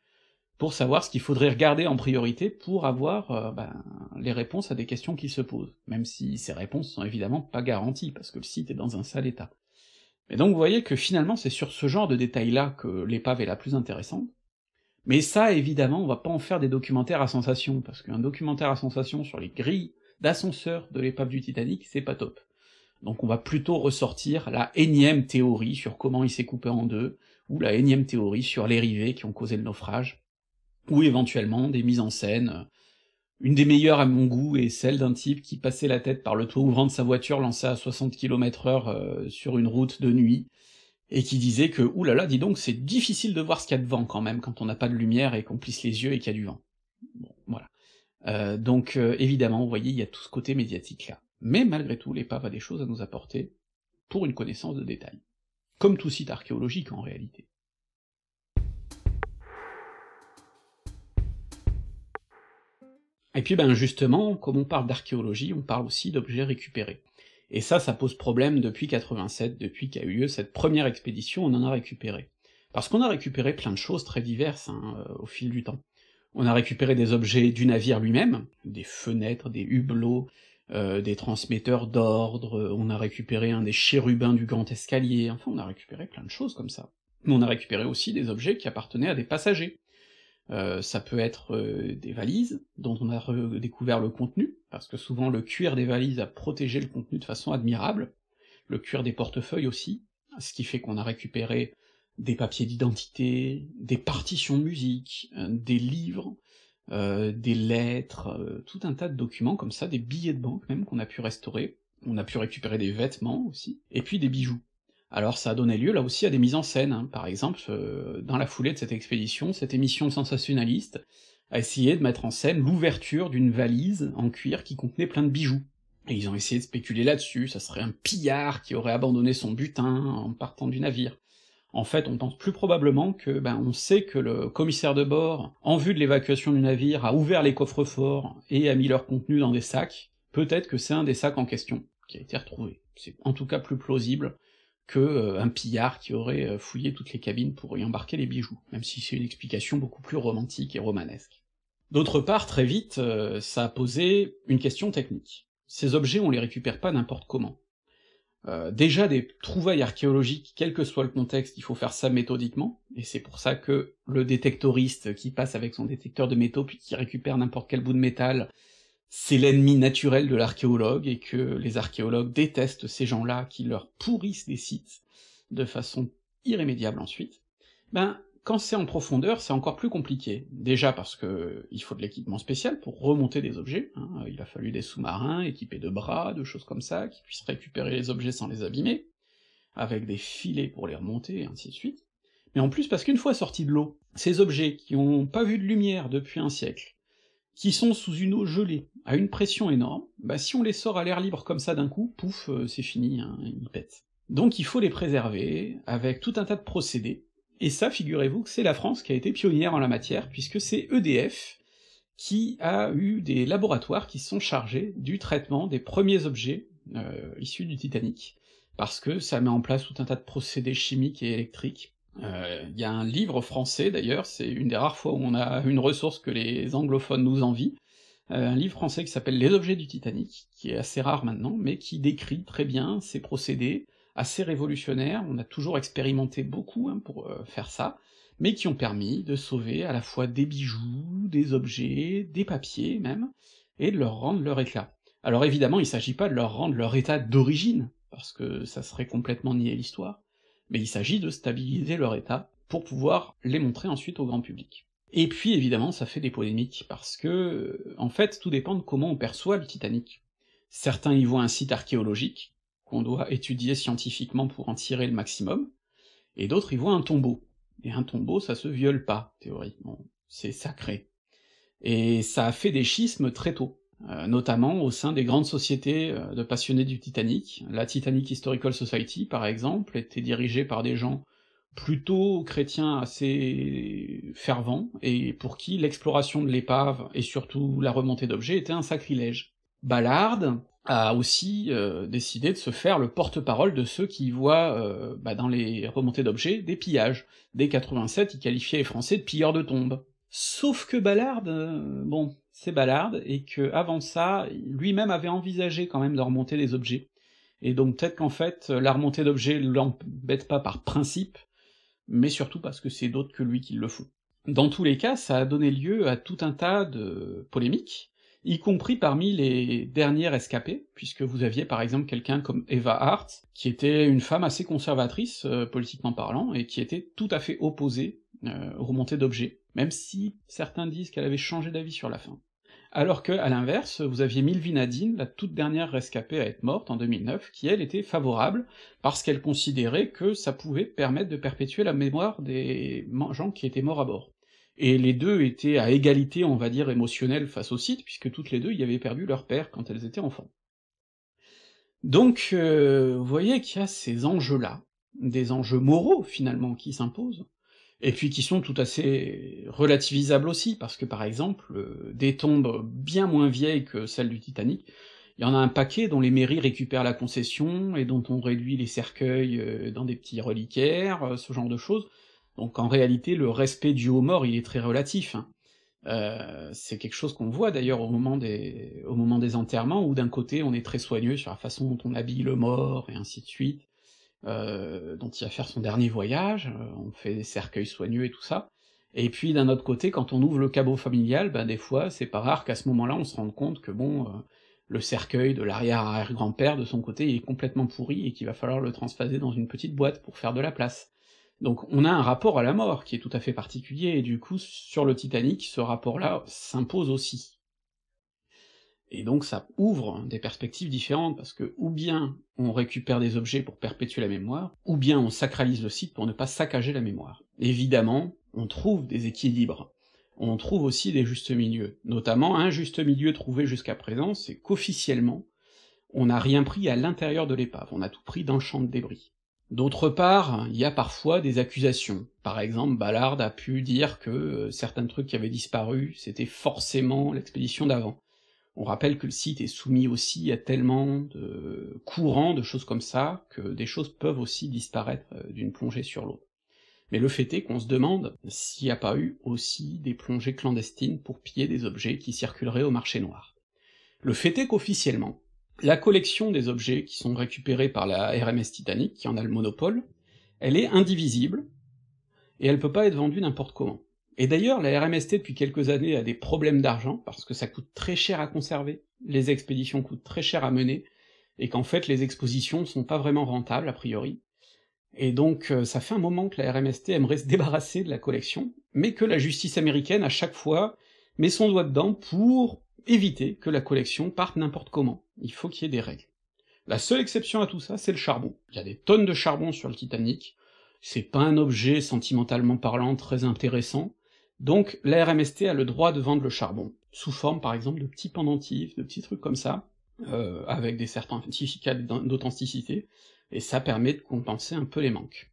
[SPEAKER 1] pour savoir ce qu'il faudrait regarder en priorité pour avoir euh, ben, les réponses à des questions qui se posent, même si ces réponses sont évidemment pas garanties, parce que le site est dans un sale état. Mais donc vous voyez que finalement c'est sur ce genre de détails-là que l'épave est la plus intéressante, mais ça, évidemment, on va pas en faire des documentaires à sensation, parce qu'un documentaire à sensation sur les grilles d'ascenseur de l'épave du Titanic, c'est pas top. Donc on va plutôt ressortir la énième théorie sur comment il s'est coupé en deux, ou la énième théorie sur les rivets qui ont causé le naufrage, ou éventuellement des mises en scène. Une des meilleures à mon goût est celle d'un type qui passait la tête par le toit ouvrant de sa voiture lancée à 60 km/h euh, sur une route de nuit, et qui disait que « oulala, dis donc, c'est difficile de voir ce qu'il y a devant quand même, quand on n'a pas de lumière et qu'on plisse les yeux et qu'il y a du vent ». Bon, voilà. Euh, donc euh, évidemment, vous voyez, il y a tout ce côté médiatique-là. Mais malgré tout, l'épave a des choses à nous apporter pour une connaissance de détail. Comme tout site archéologique en réalité. Et puis ben justement, comme on parle d'archéologie, on parle aussi d'objets récupérés et ça, ça pose problème depuis 87, depuis qu'a eu lieu cette première expédition, on en a récupéré. Parce qu'on a récupéré plein de choses très diverses hein, euh, au fil du temps. On a récupéré des objets du navire lui-même, des fenêtres, des hublots, euh, des transmetteurs d'ordre, euh, on a récupéré un des chérubins du grand escalier, enfin on a récupéré plein de choses comme ça. Mais on a récupéré aussi des objets qui appartenaient à des passagers, euh, ça peut être euh, des valises dont on a redécouvert le contenu, parce que souvent le cuir des valises a protégé le contenu de façon admirable, le cuir des portefeuilles aussi, ce qui fait qu'on a récupéré des papiers d'identité, des partitions de musique, euh, des livres, des lettres, tout un tas de documents comme ça, des billets de banque même qu'on a pu restaurer, on a pu récupérer des vêtements aussi, et puis des bijoux. Alors ça a donné lieu là aussi à des mises en scène, hein. par exemple, euh, dans la foulée de cette expédition, cette émission sensationnaliste a essayé de mettre en scène l'ouverture d'une valise en cuir qui contenait plein de bijoux. Et ils ont essayé de spéculer là-dessus, ça serait un pillard qui aurait abandonné son butin en partant du navire. En fait, on pense plus probablement que, ben, on sait que le commissaire de bord, en vue de l'évacuation du navire, a ouvert les coffres forts et a mis leur contenu dans des sacs. Peut-être que c'est un des sacs en question qui a été retrouvé. C'est en tout cas plus plausible que euh, un pillard qui aurait euh, fouillé toutes les cabines pour y embarquer les bijoux, même si c'est une explication beaucoup plus romantique et romanesque. D'autre part, très vite, euh, ça a posé une question technique. Ces objets, on les récupère pas n'importe comment. déjà des trouvailles archéologiques, quel que soit le contexte, il faut faire ça méthodiquement, et c'est pour ça que le détectoriste qui passe avec son détecteur de métaux puis qui récupère n'importe quel bout de métal, c'est l'ennemi naturel de l'archéologue et que les archéologues détestent ces gens-là qui leur pourrissent des sites de façon irrémédiable ensuite, ben quand c'est en profondeur, c'est encore plus compliqué. Déjà parce que il faut de l'équipement spécial pour remonter des objets, hein. il a fallu des sous-marins équipés de bras, de choses comme ça, qui puissent récupérer les objets sans les abîmer, avec des filets pour les remonter, et ainsi de suite. Mais en plus parce qu'une fois sortis de l'eau, ces objets qui n'ont pas vu de lumière depuis un siècle, qui sont sous une eau gelée, à une pression énorme, bah si on les sort à l'air libre comme ça d'un coup, pouf, euh, c'est fini, hein, ils pètent. Donc il faut les préserver, avec tout un tas de procédés, et ça, figurez-vous que c'est la France qui a été pionnière en la matière, puisque c'est EDF qui a eu des laboratoires qui sont chargés du traitement des premiers objets euh, issus du Titanic, parce que ça met en place tout un tas de procédés chimiques et électriques euh, il y a un livre français d'ailleurs, c'est une des rares fois où on a une ressource que les anglophones nous envient, euh, un livre français qui s'appelle Les objets du Titanic, qui est assez rare maintenant, mais qui décrit très bien ces procédés assez révolutionnaires, on a toujours expérimenté beaucoup hein, pour euh, faire ça, mais qui ont permis de sauver à la fois des bijoux, des objets, des papiers même, et de leur rendre leur éclat. Alors évidemment, il s'agit pas de leur rendre leur état d'origine, parce que ça serait complètement nier l'histoire, mais il s'agit de stabiliser leur état pour pouvoir les montrer ensuite au grand public. Et puis évidemment ça fait des polémiques, parce que euh, en fait tout dépend de comment on perçoit le Titanic. Certains y voient un site archéologique, qu'on doit étudier scientifiquement pour en tirer le maximum, et d'autres y voient un tombeau. Et un tombeau ça se viole pas, théoriquement, c'est sacré. Et ça a fait des schismes très tôt. Euh, notamment au sein des grandes sociétés euh, de passionnés du Titanic. La Titanic Historical Society, par exemple, était dirigée par des gens plutôt chrétiens assez fervents, et pour qui l'exploration de l'épave et surtout la remontée d'objets était un sacrilège. Ballard a aussi euh, décidé de se faire le porte-parole de ceux qui voient bah dans les remontées d'objets des pillages. Dès 87, il qualifiait les Français de pilleurs de tombes. Sauf que Ballard, euh, bon, c'est Ballard, et que avant ça, lui-même avait envisagé quand même de remonter des objets. Et donc peut-être qu'en fait, euh, la remontée d'objets l'embête pas par principe, mais surtout parce que c'est d'autres que lui qui le font. Dans tous les cas, ça a donné lieu à tout un tas de polémiques, y compris parmi les dernières escapées, puisque vous aviez par exemple quelqu'un comme Eva Hart, qui était une femme assez conservatrice euh, politiquement parlant, et qui était tout à fait opposée aux remontées d'objets même si certains disent qu'elle avait changé d'avis sur la fin. Alors que, à l'inverse, vous aviez Milvina Adine, la toute dernière rescapée à être morte en 2009, qui elle était favorable, parce qu'elle considérait que ça pouvait permettre de perpétuer la mémoire des gens qui étaient morts à bord. Et les deux étaient à égalité, on va dire, émotionnelle face au site, puisque toutes les deux y avaient perdu leur père quand elles étaient enfants. Donc, euh, vous voyez qu'il y a ces enjeux-là, des enjeux moraux finalement qui s'imposent, et puis qui sont tout assez relativisables aussi, parce que par exemple, euh, des tombes bien moins vieilles que celles du Titanic, il y en a un paquet dont les mairies récupèrent la concession, et dont on réduit les cercueils euh, dans des petits reliquaires, euh, ce genre de choses, donc en réalité le respect du haut mort il est très relatif, hein. c'est quelque chose qu'on voit d'ailleurs au au moment des enterrements où d'un côté on est très soigneux sur la façon dont on habille le mort et ainsi de suite, euh, dont il va faire son dernier voyage, euh, on fait des cercueils soigneux et tout ça. Et puis d'un autre côté, quand on ouvre le cabot familial, ben des fois c'est pas rare qu'à ce moment-là on se rende compte que bon, euh, le cercueil de l'arrière-arrière-grand-père de son côté est complètement pourri et qu'il va falloir le transphaser dans une petite boîte pour faire de la place. Donc on a un rapport à la mort qui est tout à fait particulier, et du coup sur le Titanic, ce rapport-là s'impose aussi et donc ça ouvre des perspectives différentes, parce que ou bien on récupère des objets pour perpétuer la mémoire, ou bien on sacralise le site pour ne pas saccager la mémoire. Évidemment, on trouve des équilibres, on trouve aussi des justes milieux, notamment un juste milieu trouvé jusqu'à présent, c'est qu'officiellement, on n'a rien pris à l'intérieur de l'épave, on a tout pris dans le champ de débris. D'autre part, il y a parfois des accusations. Par exemple, Ballard a pu dire que euh, certains trucs qui avaient disparu, c'était forcément l'expédition d'avant. On rappelle que le site est soumis aussi à tellement de courants, de choses comme ça, que des choses peuvent aussi disparaître euh, d'une plongée sur l'autre. Mais le fait est qu'on se demande s'il n'y a pas eu aussi des plongées clandestines pour piller des objets qui circuleraient au marché noir. Le fait est qu'officiellement, la collection des objets qui sont récupérés par la RMS Titanic, qui en a le monopole, elle est indivisible, et elle peut pas être vendue n'importe comment. Et d'ailleurs, la RMST depuis quelques années a des problèmes d'argent, parce que ça coûte très cher à conserver, les expéditions coûtent très cher à mener, et qu'en fait les expositions ne sont pas vraiment rentables a priori. Et donc euh, ça fait un moment que la RMST aimerait se débarrasser de la collection, mais que la justice américaine à chaque fois met son doigt dedans pour éviter que la collection parte n'importe comment. Il faut qu'il y ait des règles. La seule exception à tout ça, c'est le charbon. Il y a des tonnes de charbon sur le Titanic, c'est pas un objet sentimentalement parlant très intéressant, donc la RMST a le droit de vendre le charbon, sous forme par exemple de petits pendentifs, de petits trucs comme ça, euh, avec des certificats d'authenticité, et ça permet de compenser un peu les manques.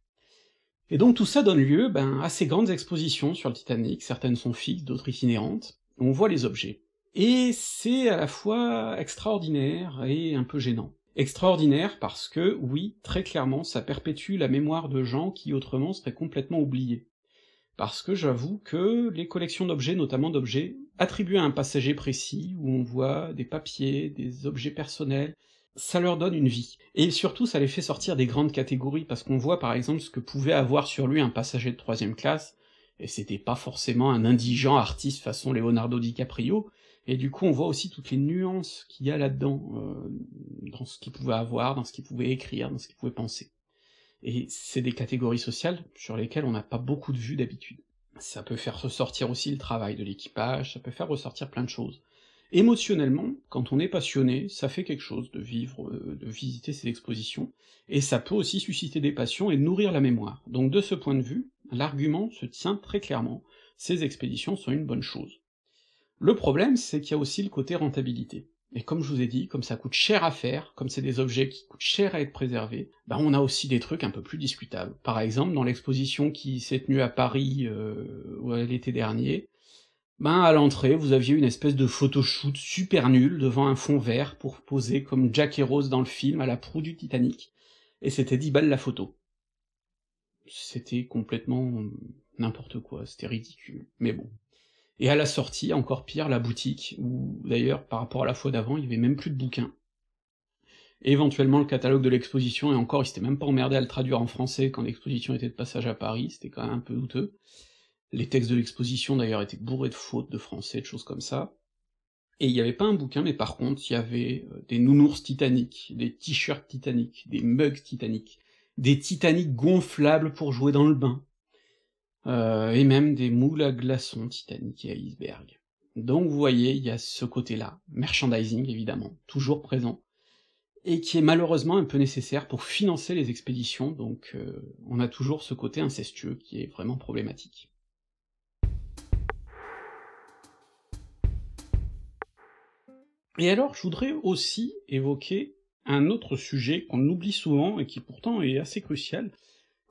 [SPEAKER 1] Et donc tout ça donne lieu ben, à ces grandes expositions sur le Titanic, certaines sont fixes, d'autres itinérantes, on voit les objets. Et c'est à la fois extraordinaire et un peu gênant. Extraordinaire parce que, oui, très clairement, ça perpétue la mémoire de gens qui autrement seraient complètement oubliés parce que j'avoue que les collections d'objets, notamment d'objets attribués à un passager précis, où on voit des papiers, des objets personnels, ça leur donne une vie. Et surtout, ça les fait sortir des grandes catégories, parce qu'on voit par exemple ce que pouvait avoir sur lui un passager de troisième classe, et c'était pas forcément un indigent artiste façon Leonardo DiCaprio, et du coup on voit aussi toutes les nuances qu'il y a là-dedans, euh, dans ce qu'il pouvait avoir, dans ce qu'il pouvait écrire, dans ce qu'il pouvait penser. Et c'est des catégories sociales sur lesquelles on n'a pas beaucoup de vues d'habitude. Ça peut faire ressortir aussi le travail de l'équipage, ça peut faire ressortir plein de choses. Émotionnellement, quand on est passionné, ça fait quelque chose de vivre, euh, de visiter ces expositions, et ça peut aussi susciter des passions et nourrir la mémoire. Donc de ce point de vue, l'argument se tient très clairement, ces expéditions sont une bonne chose. Le problème, c'est qu'il y a aussi le côté rentabilité. Et comme je vous ai dit, comme ça coûte cher à faire, comme c'est des objets qui coûtent cher à être préservés, bah on a aussi des trucs un peu plus discutables. Par exemple, dans l'exposition qui s'est tenue à Paris euh, l'été dernier, ben à l'entrée, vous aviez une espèce de photoshoot super nul devant un fond vert pour poser comme Jack et Rose dans le film à la proue du Titanic, et c'était 10 balles la photo. C'était complètement n'importe quoi, c'était ridicule, mais bon, et à la sortie, encore pire, la boutique, où d'ailleurs, par rapport à la fois d'avant, il y avait même plus de bouquins. éventuellement le catalogue de l'exposition, et encore, il s'était même pas emmerdé à le traduire en français quand l'exposition était de passage à Paris, c'était quand même un peu douteux. Les textes de l'exposition d'ailleurs étaient bourrés de fautes de français, de choses comme ça. Et il n'y avait pas un bouquin, mais par contre, il y avait euh, des nounours titaniques, des t-shirts titaniques, des mugs titaniques, des titaniques gonflables pour jouer dans le bain, euh, et même des moules à glaçons Titanic et Iceberg. Donc vous voyez, il y a ce côté-là, merchandising évidemment, toujours présent, et qui est malheureusement un peu nécessaire pour financer les expéditions, donc euh, on a toujours ce côté incestueux qui est vraiment problématique. Et alors je voudrais aussi évoquer un autre sujet qu'on oublie souvent et qui pourtant est assez crucial,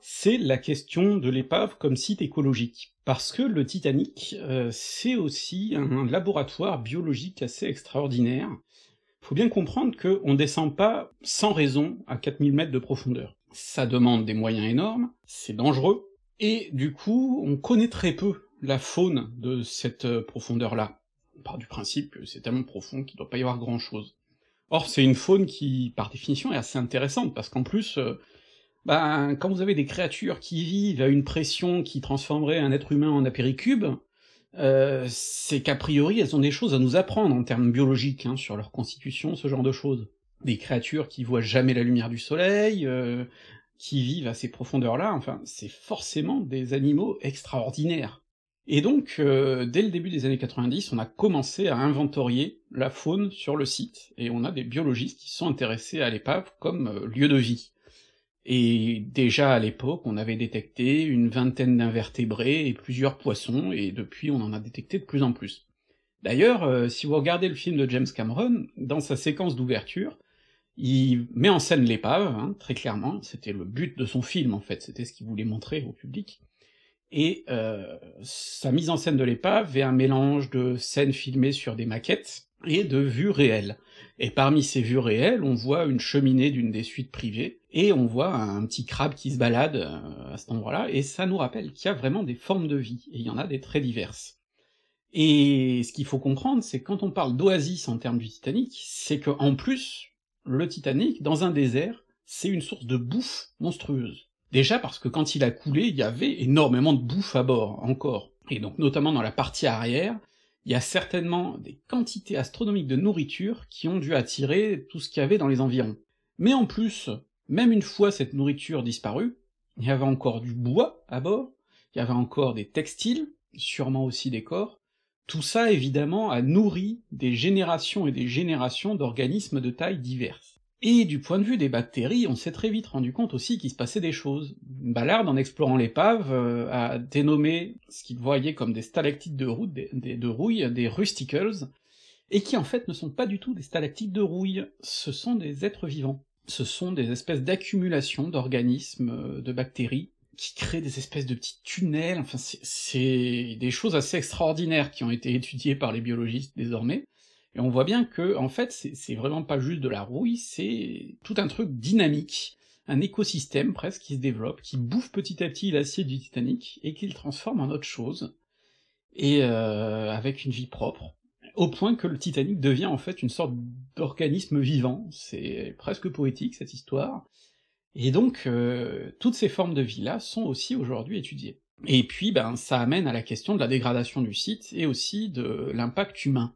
[SPEAKER 1] c'est la question de l'épave comme site écologique. Parce que le Titanic, euh, c'est aussi un laboratoire biologique assez extraordinaire. Faut bien comprendre qu'on descend pas sans raison à 4000 mètres de profondeur. Ça demande des moyens énormes, c'est dangereux, et du coup, on connaît très peu la faune de cette euh, profondeur-là. On part du principe que c'est tellement profond qu'il doit pas y avoir grand-chose. Or, c'est une faune qui, par définition, est assez intéressante, parce qu'en plus, euh, ben, quand vous avez des créatures qui vivent à une pression qui transformerait un être humain en apéricube, euh, c'est qu'a priori elles ont des choses à nous apprendre en termes biologiques, hein, sur leur constitution, ce genre de choses. Des créatures qui voient jamais la lumière du soleil, euh, qui vivent à ces profondeurs-là, enfin, c'est forcément des animaux extraordinaires. Et donc, euh, dès le début des années 90, on a commencé à inventorier la faune sur le site, et on a des biologistes qui sont intéressés à l'épave comme lieu de vie. Et déjà à l'époque, on avait détecté une vingtaine d'invertébrés et plusieurs poissons, et depuis on en a détecté de plus en plus. D'ailleurs, euh, si vous regardez le film de James Cameron, dans sa séquence d'ouverture, il met en scène l'épave, hein, très clairement, c'était le but de son film en fait, c'était ce qu'il voulait montrer au public, et euh, sa mise en scène de l'épave est un mélange de scènes filmées sur des maquettes, et de vues réelles. Et parmi ces vues réelles, on voit une cheminée d'une des suites privées, et on voit un petit crabe qui se balade euh, à cet endroit-là, et ça nous rappelle qu'il y a vraiment des formes de vie, et il y en a des très diverses. Et ce qu'il faut comprendre, c'est quand on parle d'oasis en termes du Titanic, c'est que en plus, le Titanic, dans un désert, c'est une source de bouffe monstrueuse. Déjà parce que quand il a coulé, il y avait énormément de bouffe à bord, encore. Et donc notamment dans la partie arrière, il y a certainement des quantités astronomiques de nourriture qui ont dû attirer tout ce qu'il y avait dans les environs. Mais en plus, même une fois cette nourriture disparue, il y avait encore du bois à bord, il y avait encore des textiles, sûrement aussi des corps, tout ça évidemment a nourri des générations et des générations d'organismes de tailles diverses. Et du point de vue des bactéries, on s'est très vite rendu compte aussi qu'il se passait des choses. Ballard, en explorant l'épave, euh, a dénommé ce qu'il voyait comme des stalactites de, rouille des rusticles, et qui en fait ne sont pas du tout des stalactites de rouille, ce sont des êtres vivants. Ce sont des espèces d'accumulations d'organismes, euh, de bactéries, qui créent des espèces de petits tunnels, enfin c'est des choses assez extraordinaires qui ont été étudiées par les biologistes désormais, et on voit bien que, en fait, c'est vraiment pas juste de la rouille, c'est tout un truc dynamique, un écosystème presque qui se développe, qui bouffe petit à petit l'acier du Titanic, et qui le transforme en autre chose, et euh, avec une vie propre, au point que le Titanic devient en fait une sorte d'organisme vivant, c'est presque poétique cette histoire, et donc euh, toutes ces formes de vie-là sont aussi aujourd'hui étudiées. Et puis ben ça amène à la question de la dégradation du site et aussi de l'impact humain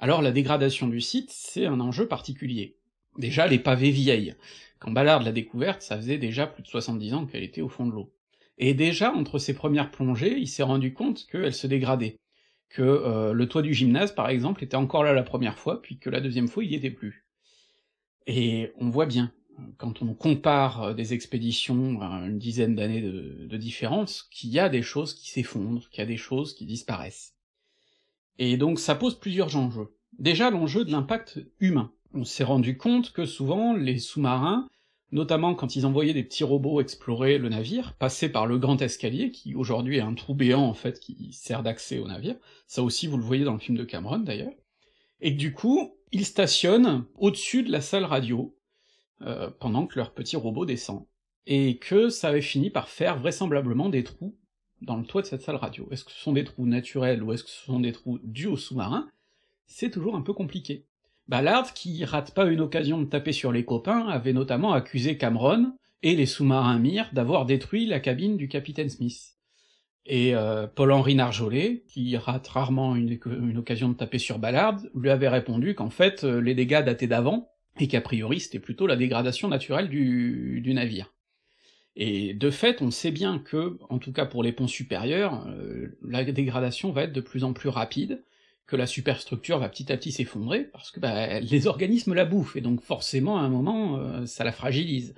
[SPEAKER 1] alors la dégradation du site, c'est un enjeu particulier. Déjà les pavés vieilles, quand Ballard l'a découverte, ça faisait déjà plus de 70 ans qu'elle était au fond de l'eau. Et déjà, entre ses premières plongées, il s'est rendu compte qu'elle se dégradait, que euh, le toit du gymnase, par exemple, était encore là la première fois, puis que la deuxième fois, il n'y était plus. Et on voit bien, quand on compare euh, des expéditions à une dizaine d'années de différence, qu'il y a des choses qui s'effondrent, qu'il y a des choses qui disparaissent. Et donc ça pose plusieurs enjeux. Déjà l'enjeu de l'impact humain. On s'est rendu compte que souvent les sous-marins, notamment quand ils envoyaient des petits robots explorer le navire, passaient par le grand escalier, qui aujourd'hui est un trou béant en fait qui sert d'accès au navire, ça aussi vous le voyez dans le film de Cameron d'ailleurs, et que du coup, ils stationnent au-dessus de la salle radio, euh, pendant que leur petit robot descend, et que ça avait fini par faire vraisemblablement des trous dans le toit de cette salle radio. Est-ce que ce sont des trous naturels ou est-ce que ce sont des trous dus aux sous marins C'est toujours un peu compliqué. Ballard, qui rate pas une occasion de taper sur les copains, avait notamment accusé Cameron et les sous-marins Mir d'avoir détruit la cabine du capitaine Smith. Et euh, Paul-Henri Narjolet, qui rate rarement une, occasion de taper sur Ballard, lui avait répondu qu'en fait euh, les dégâts dataient d'avant, et qu'a priori c'était plutôt la dégradation naturelle du navire. Et de fait, on sait bien que, en tout cas pour les ponts supérieurs, euh, la dégradation va être de plus en plus rapide, que la superstructure va petit à petit s'effondrer, parce que bah, les organismes la bouffent, et donc forcément à un moment euh, ça la fragilise.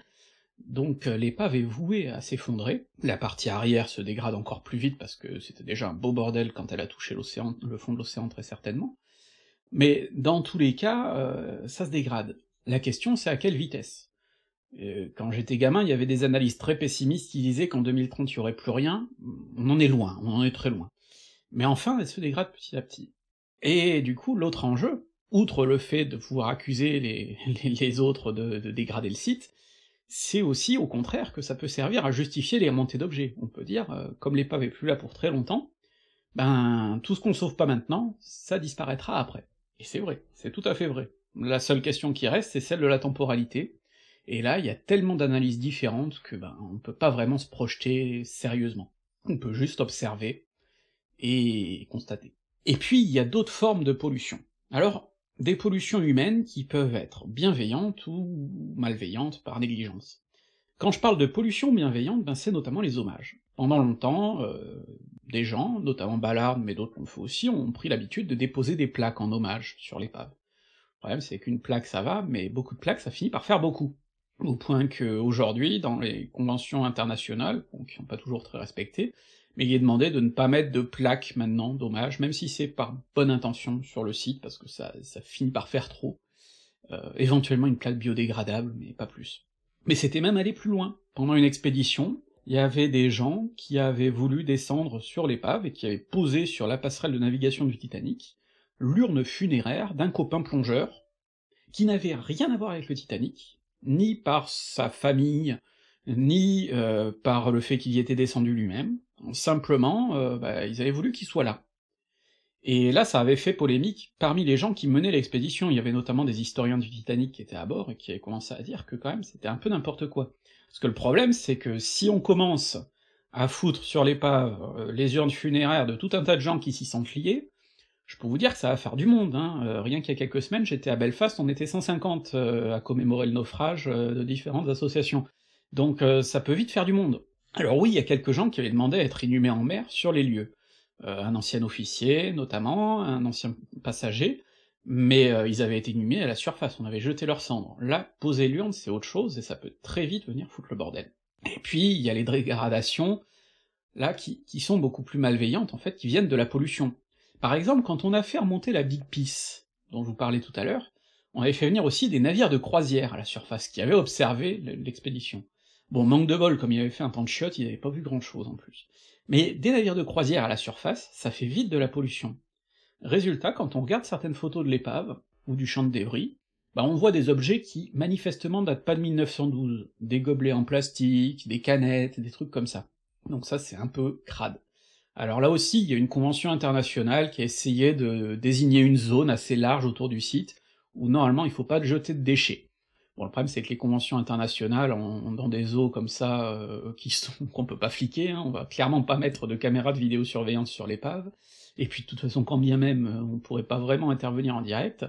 [SPEAKER 1] Donc euh, l'épave est vouée à s'effondrer, la partie arrière se dégrade encore plus vite parce que c'était déjà un beau bordel quand elle a touché l'océan, le fond de l'océan très certainement, mais dans tous les cas, ça se dégrade. La question c'est à quelle vitesse. Euh, quand j'étais gamin, il y avait des analyses très pessimistes qui disaient qu'en 2030 il n'y aurait plus rien. On en est loin, on en est très loin. Mais enfin, elle se dégrade petit à petit. Et du coup, l'autre enjeu, outre le fait de pouvoir accuser les, autres de, dégrader le site, c'est aussi au contraire que ça peut servir à justifier les remontées d'objets. On peut dire, euh, comme l'épave est plus là pour très longtemps, ben tout ce qu'on sauve pas maintenant, ça disparaîtra après. Et c'est vrai, c'est tout à fait vrai. La seule question qui reste, c'est celle de la temporalité, et là, il y a tellement d'analyses différentes que ben, on peut pas vraiment se projeter sérieusement. On peut juste observer et constater. Et puis, il y a d'autres formes de pollution. Alors, des pollutions humaines qui peuvent être bienveillantes ou malveillantes par négligence. Quand je parle de pollution bienveillante, ben c'est notamment les hommages. Pendant longtemps, euh, des gens, notamment Ballard, mais d'autres l'ont fait aussi, ont pris l'habitude de déposer des plaques en hommage sur l'épave. Le problème c'est qu'une plaque ça va, mais beaucoup de plaques ça finit par faire beaucoup au point qu'aujourd'hui, dans les conventions internationales, qui n'ont pas toujours très respecté, mais il est demandé de ne pas mettre de plaques maintenant dommage, même si c'est par bonne intention sur le site, parce que ça, ça finit par faire trop. Euh, éventuellement une plaque biodégradable, mais pas plus. Mais c'était même aller plus loin. Pendant une expédition, il y avait des gens qui avaient voulu descendre sur l'épave et qui avaient posé sur la passerelle de navigation du Titanic l'urne funéraire d'un copain plongeur qui n'avait rien à voir avec le Titanic, ni par sa famille, ni euh, par le fait qu'il y était descendu lui-même, simplement, euh, bah, ils avaient voulu qu'il soit là. Et là, ça avait fait polémique parmi les gens qui menaient l'expédition, il y avait notamment des historiens du Titanic qui étaient à bord et qui avaient commencé à dire que quand même c'était un peu n'importe quoi. Parce que le problème, c'est que si on commence à foutre sur l'épave euh, les urnes funéraires de tout un tas de gens qui s'y sont liés, je peux vous dire que ça va faire du monde, hein. Euh, rien qu'il y a quelques semaines, j'étais à Belfast, on était 150 euh, à commémorer le naufrage euh, de différentes associations, donc ça peut vite faire du monde. Alors oui, il y a quelques gens qui avaient demandé à être inhumés en mer, sur les lieux. un ancien officier, notamment, un ancien passager, mais ils avaient été inhumés à la surface, on avait jeté leurs cendres. Là, poser l'urne, c'est autre chose, et ça peut très vite venir foutre le bordel. Et puis, il y a les dégradations, là, qui sont beaucoup plus malveillantes, en fait, qui viennent de la pollution. Par exemple, quand on a fait remonter la Big Peace, dont je vous parlais tout à l'heure, on avait fait venir aussi des navires de croisière à la surface, qui avaient observé l'expédition. Bon, manque de bol, comme il avait fait un temps de chiottes, il n'avait pas vu grand-chose en plus. Mais des navires de croisière à la surface, ça fait vite de la pollution. Résultat, quand on regarde certaines photos de l'épave, ou du champ de débris, bah on voit des objets qui manifestement datent pas de 1912, des gobelets en plastique, des canettes, des trucs comme ça. Donc ça c'est un peu crade. Alors là aussi, il y a une convention internationale qui a essayé de désigner une zone assez large autour du site, où normalement il faut pas jeter de déchets. Bon, le problème c'est que les conventions internationales, dans des eaux comme ça, euh, qui sont qu'on peut pas fliquer, hein, on va clairement pas mettre de caméras de vidéosurveillance sur l'épave, et puis de toute façon, quand bien même, on pourrait pas vraiment intervenir en direct.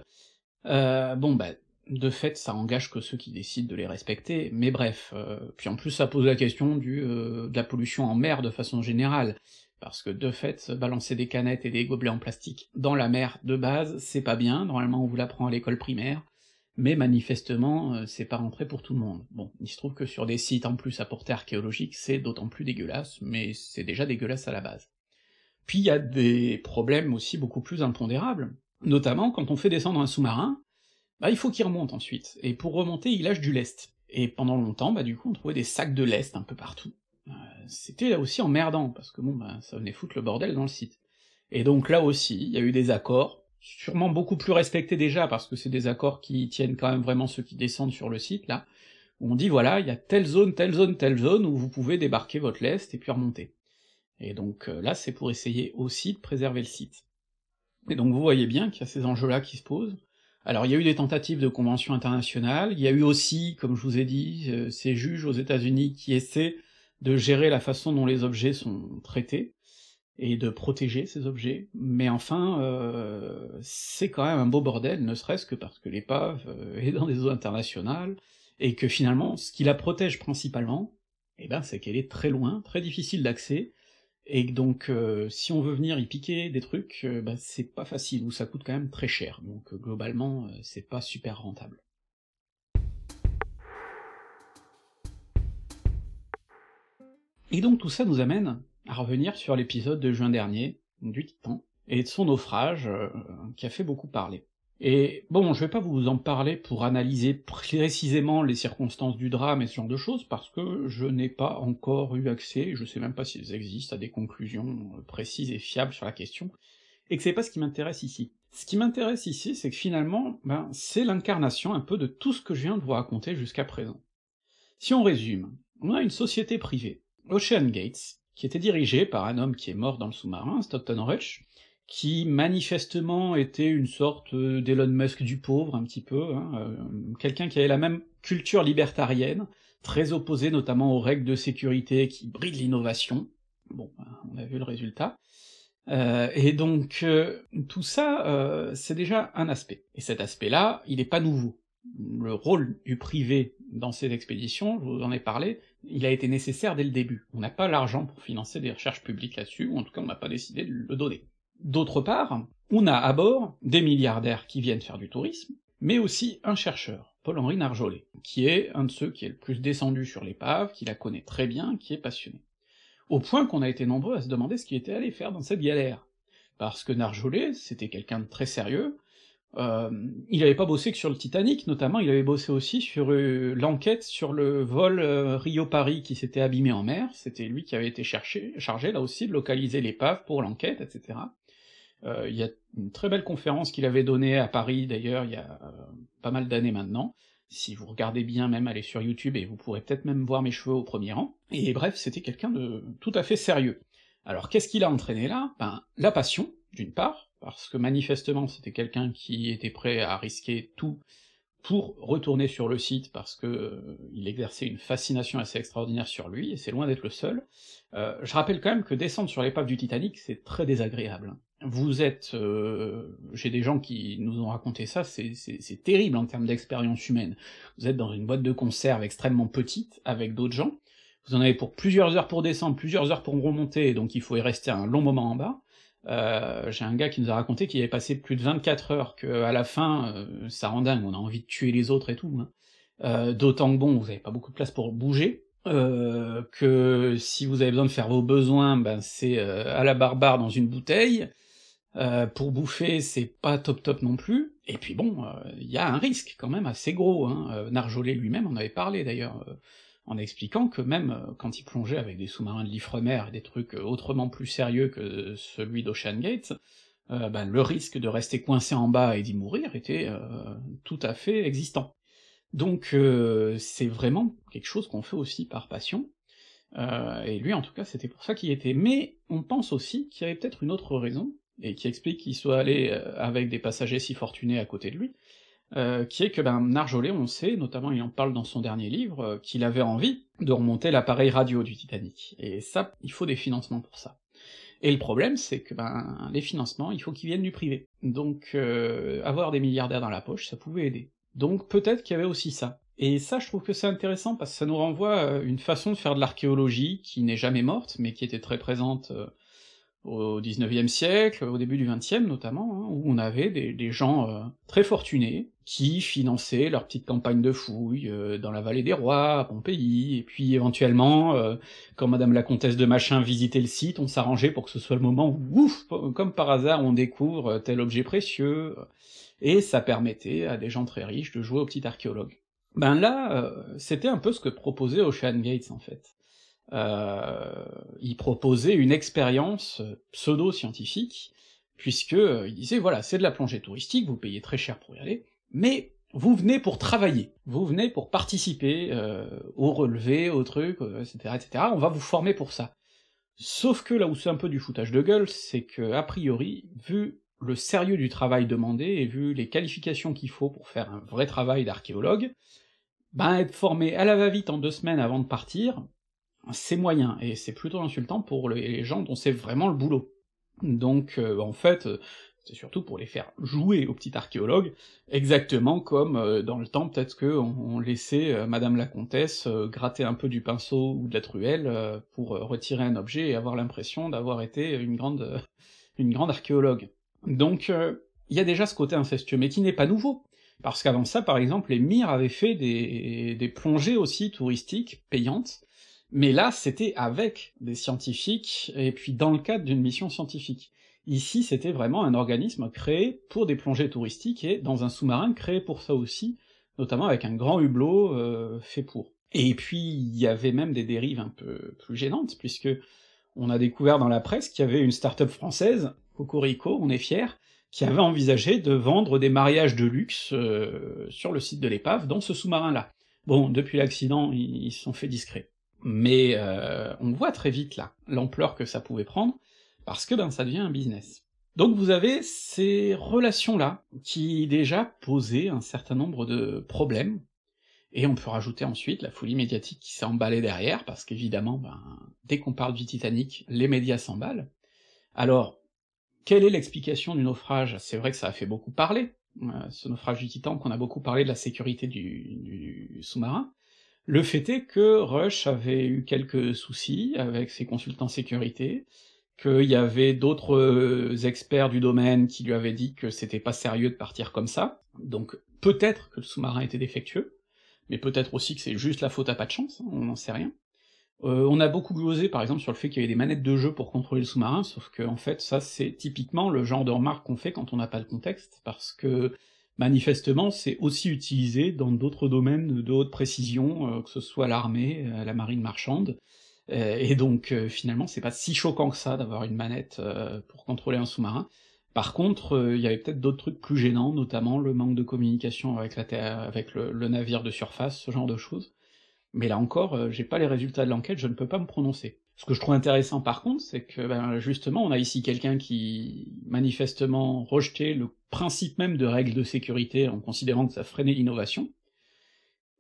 [SPEAKER 1] Euh, bon bah, de fait, ça engage que ceux qui décident de les respecter, mais bref, euh, puis en plus ça pose la question du, de la pollution en mer de façon générale parce que de fait, balancer des canettes et des gobelets en plastique dans la mer de base, c'est pas bien, normalement on vous l'apprend à l'école primaire, mais manifestement euh, c'est pas rentré pour tout le monde. Bon, il se trouve que sur des sites en plus à portée archéologique, c'est d'autant plus dégueulasse, mais c'est déjà dégueulasse à la base. Puis il y a des problèmes aussi beaucoup plus impondérables, notamment quand on fait descendre un sous-marin, bah il faut qu'il remonte ensuite, et pour remonter il lâche du lest. Et pendant longtemps, bah du coup on trouvait des sacs de lest un peu partout, euh, c'était là aussi emmerdant, parce que bon ben ça venait foutre le bordel dans le site. Et donc là aussi, il y a eu des accords, sûrement beaucoup plus respectés déjà, parce que c'est des accords qui tiennent quand même vraiment ceux qui descendent sur le site, là, où on dit voilà, il y a telle zone, telle zone, telle zone, où vous pouvez débarquer votre lest et puis remonter. Et donc euh, là, c'est pour essayer aussi de préserver le site. Et donc vous voyez bien qu'il y a ces enjeux-là qui se posent. Alors il y a eu des tentatives de conventions internationales, il y a eu aussi, comme je vous ai dit, euh, ces juges aux États-Unis qui essaient de gérer la façon dont les objets sont traités et de protéger ces objets, mais enfin, euh, c'est quand même un beau bordel, ne serait-ce que parce que l'épave euh, est dans des eaux internationales, et que finalement, ce qui la protège principalement, eh ben, c'est qu'elle est très loin, très difficile d'accès, et donc euh, si on veut venir y piquer des trucs, bah, c'est pas facile, ou ça coûte quand même très cher, donc globalement, c'est pas super rentable. Et donc tout ça nous amène à revenir sur l'épisode de juin dernier, du Titan, et de son naufrage, euh, qui a fait beaucoup parler. Et bon, je vais pas vous en parler pour analyser précisément les circonstances du drame et ce genre de choses, parce que je n'ai pas encore eu accès, je sais même pas s'ils existent, à des conclusions euh, précises et fiables sur la question, et que c'est pas ce qui m'intéresse ici. Ce qui m'intéresse ici, c'est que finalement, ben, c'est l'incarnation un peu de tout ce que je viens de vous raconter jusqu'à présent. Si on résume, on a une société privée, Ocean Gates, qui était dirigé par un homme qui est mort dans le sous-marin, Stockton Rush, qui manifestement était une sorte euh, d'Elon Musk du pauvre, un petit peu, hein, euh, quelqu'un qui avait la même culture libertarienne, très opposé notamment aux règles de sécurité qui brident l'innovation. Bon, ben, on a vu le résultat. Euh, et donc tout ça, c'est déjà un aspect. Et cet aspect-là, il n'est pas nouveau. Le rôle du privé dans ces expéditions, je vous en ai parlé, il a été nécessaire dès le début. On n'a pas l'argent pour financer des recherches publiques là-dessus, ou en tout cas on n'a pas décidé de le donner. D'autre part, on a à bord des milliardaires qui viennent faire du tourisme, mais aussi un chercheur, Paul-Henri Narjolet, qui est un de ceux qui est le plus descendu sur l'épave, qui la connaît très bien, qui est passionné. Au point qu'on a été nombreux à se demander ce qu'il était allé faire dans cette galère. Parce que Narjolet, c'était quelqu'un de très sérieux, euh, il avait pas bossé que sur le Titanic, notamment, il avait bossé aussi sur euh, l'enquête sur le vol euh, Rio-Paris qui s'était abîmé en mer, c'était lui qui avait été chargé là aussi de localiser l'épave pour l'enquête, etc. Il y a une très belle conférence qu'il avait donnée à Paris d'ailleurs il y a pas mal d'années maintenant, si vous regardez bien même, allez sur YouTube et vous pourrez peut-être même voir mes cheveux au premier rang, et bref, c'était quelqu'un de tout à fait sérieux. Alors qu'est-ce qu'il a entraîné là Ben la passion, d'une part, parce que manifestement c'était quelqu'un qui était prêt à risquer tout pour retourner sur le site parce que euh, il exerçait une fascination assez extraordinaire sur lui, et c'est loin d'être le seul. Euh, je rappelle quand même que descendre sur l'épave du Titanic, c'est très désagréable. Vous êtes... Euh, j'ai des gens qui nous ont raconté ça, c'est terrible en termes d'expérience humaine. Vous êtes dans une boîte de conserve extrêmement petite, avec d'autres gens, vous en avez pour plusieurs heures pour descendre, plusieurs heures pour remonter, donc il faut y rester un long moment en bas, euh, j'ai un gars qui nous a raconté qu'il avait passé plus de 24 heures, que à la fin, euh, ça rend dingue, on a envie de tuer les autres et tout, hein. Euh, d'autant que bon, vous avez pas beaucoup de place pour bouger, que si vous avez besoin de faire vos besoins, ben c'est à la barbare dans une bouteille, pour bouffer c'est pas top top non plus, et puis bon, il y a un risque quand même assez gros, hein. Narjolet lui-même en avait parlé d'ailleurs, en expliquant que même euh, quand il plongeait avec des sous-marins de l'Ifremer et des trucs euh, autrement plus sérieux que celui d'Ocean Gate, euh, ben, le risque de rester coincé en bas et d'y mourir était tout à fait existant. Donc c'est vraiment quelque chose qu'on fait aussi par passion, et lui en tout cas c'était pour ça qu'il était. Mais on pense aussi qu'il y avait peut-être une autre raison, et qui explique qu'il soit allé avec des passagers si fortunés à côté de lui, euh, qui est que ben, Narjolet, on sait, notamment il en parle dans son dernier livre, euh, qu'il avait envie de remonter l'appareil radio du Titanic, et ça, il faut des financements pour ça. Et le problème, c'est que ben, les financements, il faut qu'ils viennent du privé. Donc euh, avoir des milliardaires dans la poche, ça pouvait aider. Donc peut-être qu'il y avait aussi ça. Et ça, je trouve que c'est intéressant, parce que ça nous renvoie à une façon de faire de l'archéologie qui n'est jamais morte, mais qui était très présente au XIXe siècle, au début du XXe notamment, hein, où on avait des, gens euh, très fortunés qui finançaient leurs petites campagnes de fouilles euh, dans la vallée des rois, à Pompéi, et puis éventuellement, euh, quand Madame la comtesse de Machin visitait le site, on s'arrangeait pour que ce soit le moment où, ouf, comme par hasard, on découvre tel objet précieux, et ça permettait à des gens très riches de jouer aux petit archéologues. Ben là, c'était un peu ce que proposait Ocean Gates en fait. Euh, il proposait une expérience pseudo-scientifique, puisque euh, il disait voilà, c'est de la plongée touristique, vous payez très cher pour y aller, mais vous venez pour travailler, vous venez pour participer euh, au relevé, au truc, etc., euh, etc., on va vous former pour ça. Sauf que là où c'est un peu du foutage de gueule, c'est que, a priori, vu le sérieux du travail demandé, et vu les qualifications qu'il faut pour faire un vrai travail d'archéologue, ben être formé à la va-vite en deux semaines avant de partir, c'est moyen, et c'est plutôt insultant pour les gens dont c'est vraiment le boulot. Donc euh, en fait, euh, c'est surtout pour les faire jouer aux petits archéologues, exactement comme euh, dans le temps peut-être qu'on on laissait Madame la Comtesse gratter un peu du pinceau ou de la truelle pour retirer un objet et avoir l'impression d'avoir été une grande, une grande archéologue. Donc il y a déjà ce côté incestueux, mais qui n'est pas nouveau, parce qu'avant ça, par exemple, les Myres avaient fait des plongées aussi touristiques payantes, mais là, c'était avec des scientifiques, et puis dans le cadre d'une mission scientifique. Ici, c'était vraiment un organisme créé pour des plongées touristiques, et dans un sous-marin créé pour ça aussi, notamment avec un grand hublot euh, fait pour. Et puis, il y avait même des dérives un peu plus gênantes, puisque on a découvert dans la presse qu'il y avait une start-up française, Cocorico, on est fier, qui avait envisagé de vendre des mariages de luxe euh, sur le site de l'épave dans ce sous-marin-là. Bon, depuis l'accident, ils se sont fait discrets. Mais euh, on voit très vite là l'ampleur que ça pouvait prendre, parce que ben ça devient un business. Donc vous avez ces relations-là, qui déjà posaient un certain nombre de problèmes, et on peut rajouter ensuite la folie médiatique qui s'est emballée derrière, parce qu'évidemment, ben, dès qu'on parle du Titanic, les médias s'emballent. Alors, quelle est l'explication du naufrage C'est vrai que ça a fait beaucoup parler, euh, ce naufrage du Titan, qu'on a beaucoup parlé de la sécurité du sous-marin, le fait est que Rush avait eu quelques soucis avec ses consultants sécurité, qu'il y avait d'autres euh, experts du domaine qui lui avaient dit que c'était pas sérieux de partir comme ça, donc peut-être que le sous-marin était défectueux, mais peut-être aussi que c'est juste la faute à pas de chance, hein, on n'en sait rien. Euh, on a beaucoup glosé par exemple sur le fait qu'il y avait des manettes de jeu pour contrôler le sous-marin, sauf que en fait ça c'est typiquement le genre de remarque qu'on fait quand on n'a pas le contexte, parce que Manifestement, c'est aussi utilisé dans d'autres domaines de haute précision, euh, que ce soit l'armée, euh, la marine marchande, euh, et donc finalement c'est pas si choquant que ça d'avoir une manette pour contrôler un sous-marin. Par contre, il y avait peut-être d'autres trucs plus gênants, notamment le manque de communication avec, la terre, avec le, navire de surface, ce genre de choses. Mais là encore, j'ai pas les résultats de l'enquête, je ne peux pas me prononcer. Ce que je trouve intéressant par contre, c'est que ben, justement, on a ici quelqu'un qui manifestement rejetait le principe même de règles de sécurité en considérant que ça freinait l'innovation,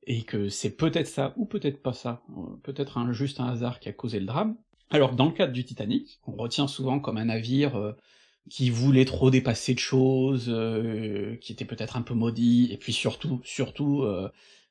[SPEAKER 1] et que c'est peut-être ça ou peut-être pas ça, euh, peut-être un, juste un hasard qui a causé le drame. Alors dans le cadre du Titanic, on retient souvent comme un navire euh, qui voulait trop dépasser de choses, euh, qui était peut-être un peu maudit, et puis surtout, surtout,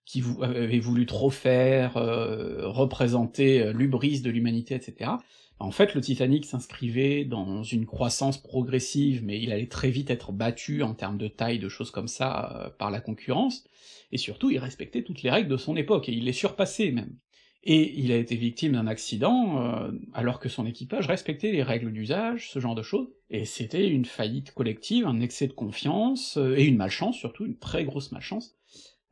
[SPEAKER 1] qui euh, avait voulu trop faire, euh, représenter euh, l'ubris de l'humanité, etc. En fait, le Titanic s'inscrivait dans une croissance progressive, mais il allait très vite être battu en termes de taille, de choses comme ça, par la concurrence, et surtout il respectait toutes les règles de son époque, et il les surpassait même. Et il a été victime d'un accident, alors que son équipage respectait les règles d'usage, ce genre de choses, et c'était une faillite collective, un excès de confiance, et une malchance surtout, une très grosse malchance,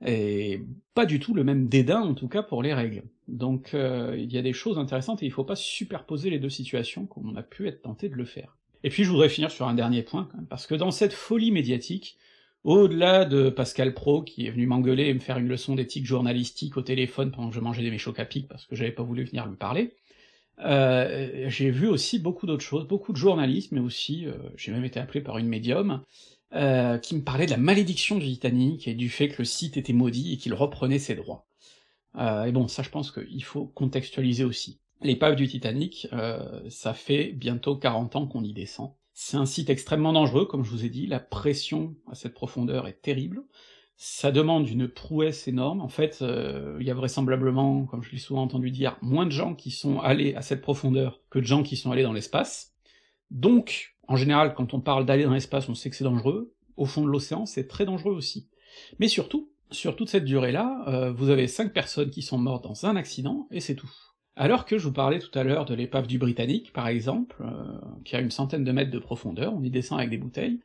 [SPEAKER 1] et pas du tout le même dédain en tout cas pour les règles. Donc euh, il y a des choses intéressantes et il faut pas superposer les deux situations comme on a pu être tenté de le faire. Et puis je voudrais finir sur un dernier point, parce que dans cette folie médiatique, au-delà de Pascal Pro qui est venu m'engueuler et me faire une leçon d'éthique journalistique au téléphone pendant que je mangeais des mes à parce que j'avais pas voulu venir lui parler, euh, j'ai vu aussi beaucoup d'autres choses, beaucoup de journalistes, mais aussi, euh, j'ai même été appelé par une médium, euh, qui me parlait de la malédiction du Titanic et du fait que le site était maudit et qu'il reprenait ses droits. Euh, et bon, ça je pense qu'il faut contextualiser aussi. L'épave du Titanic, euh, ça fait bientôt 40 ans qu'on y descend. C'est un site extrêmement dangereux, comme je vous ai dit, la pression à cette profondeur est terrible, ça demande une prouesse énorme, en fait, euh, il y a vraisemblablement, comme je l'ai souvent entendu dire, moins de gens qui sont allés à cette profondeur que de gens qui sont allés dans l'espace, donc en général, quand on parle d'aller dans l'espace, on sait que c'est dangereux, au fond de l'océan, c'est très dangereux aussi. Mais surtout, sur toute cette durée-là, euh, vous avez 5 personnes qui sont mortes dans un accident, et c'est tout. Alors que je vous parlais tout à l'heure de l'épave du Britannique, par exemple, euh, qui a une centaine de mètres de profondeur, on y descend avec des bouteilles,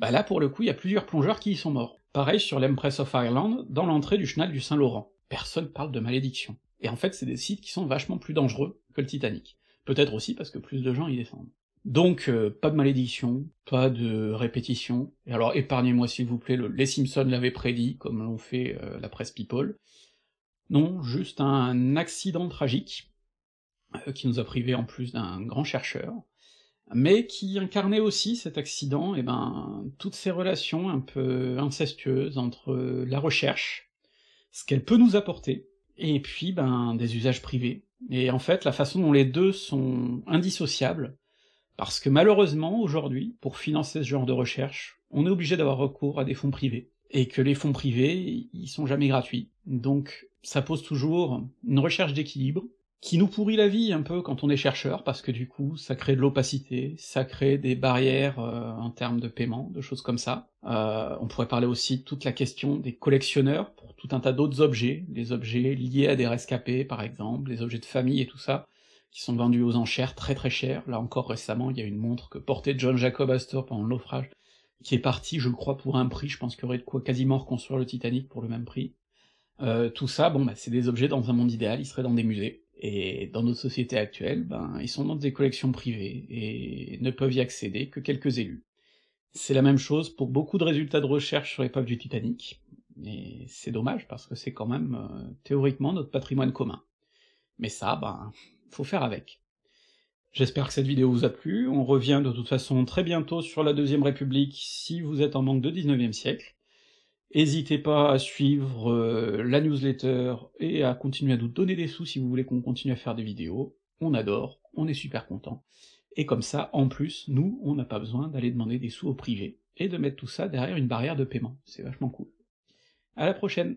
[SPEAKER 1] bah là pour le coup il y a plusieurs plongeurs qui y sont morts. Pareil sur l'Empress of Ireland, dans l'entrée du chenal du Saint-Laurent. Personne parle de malédiction. Et en fait c'est des sites qui sont vachement plus dangereux que le Titanic. Peut-être aussi parce que plus de gens y descendent. Donc euh, pas de malédiction, pas de répétition. Et alors épargnez-moi s'il vous plaît, Les Simpsons l'avaient prédit, comme l'ont fait euh, la presse People. Non, juste un accident tragique, euh, qui nous a privé en plus d'un grand chercheur, mais qui incarnait aussi cet accident, et ben toutes ces relations un peu incestueuses entre la recherche, ce qu'elle peut nous apporter, et puis ben des usages privés. Et en fait, la façon dont les deux sont indissociables, parce que malheureusement, aujourd'hui, pour financer ce genre de recherche, on est obligé d'avoir recours à des fonds privés. Et que les fonds privés, ils sont jamais gratuits. Donc ça pose toujours une recherche d'équilibre, qui nous pourrit la vie un peu quand on est chercheur, parce que du coup, ça crée de l'opacité, ça crée des barrières euh, en termes de paiement, de choses comme ça. Euh, on pourrait parler aussi de toute la question des collectionneurs pour tout un tas d'autres objets, les objets liés à des rescapés par exemple, les objets de famille et tout ça qui sont vendus aux enchères très très chers. Là encore récemment, il y a une montre que portait John Jacob Astor pendant le naufrage, qui est partie, je crois, pour un prix, je pense qu'il y aurait de quoi quasiment reconstruire le Titanic pour le même prix. Euh, tout ça, bon, bah, c'est des objets dans un monde idéal, ils seraient dans des musées. Et dans notre société actuelle, ben, ils sont dans des collections privées, et ne peuvent y accéder que quelques élus. C'est la même chose pour beaucoup de résultats de recherche sur l'épreuve du Titanic, et c'est dommage parce que c'est quand même euh, théoriquement notre patrimoine commun. Mais ça, ben, faut faire avec. J'espère que cette vidéo vous a plu, on revient de toute façon très bientôt sur la Deuxième République si vous êtes en manque de 19e siècle. N'hésitez pas à suivre euh, la newsletter et à continuer à nous donner des sous si vous voulez qu'on continue à faire des vidéos, on adore, on est super content. Et comme ça, en plus, nous, on n'a pas besoin d'aller demander des sous au privé, et de mettre tout ça derrière une barrière de paiement, c'est vachement cool. À la prochaine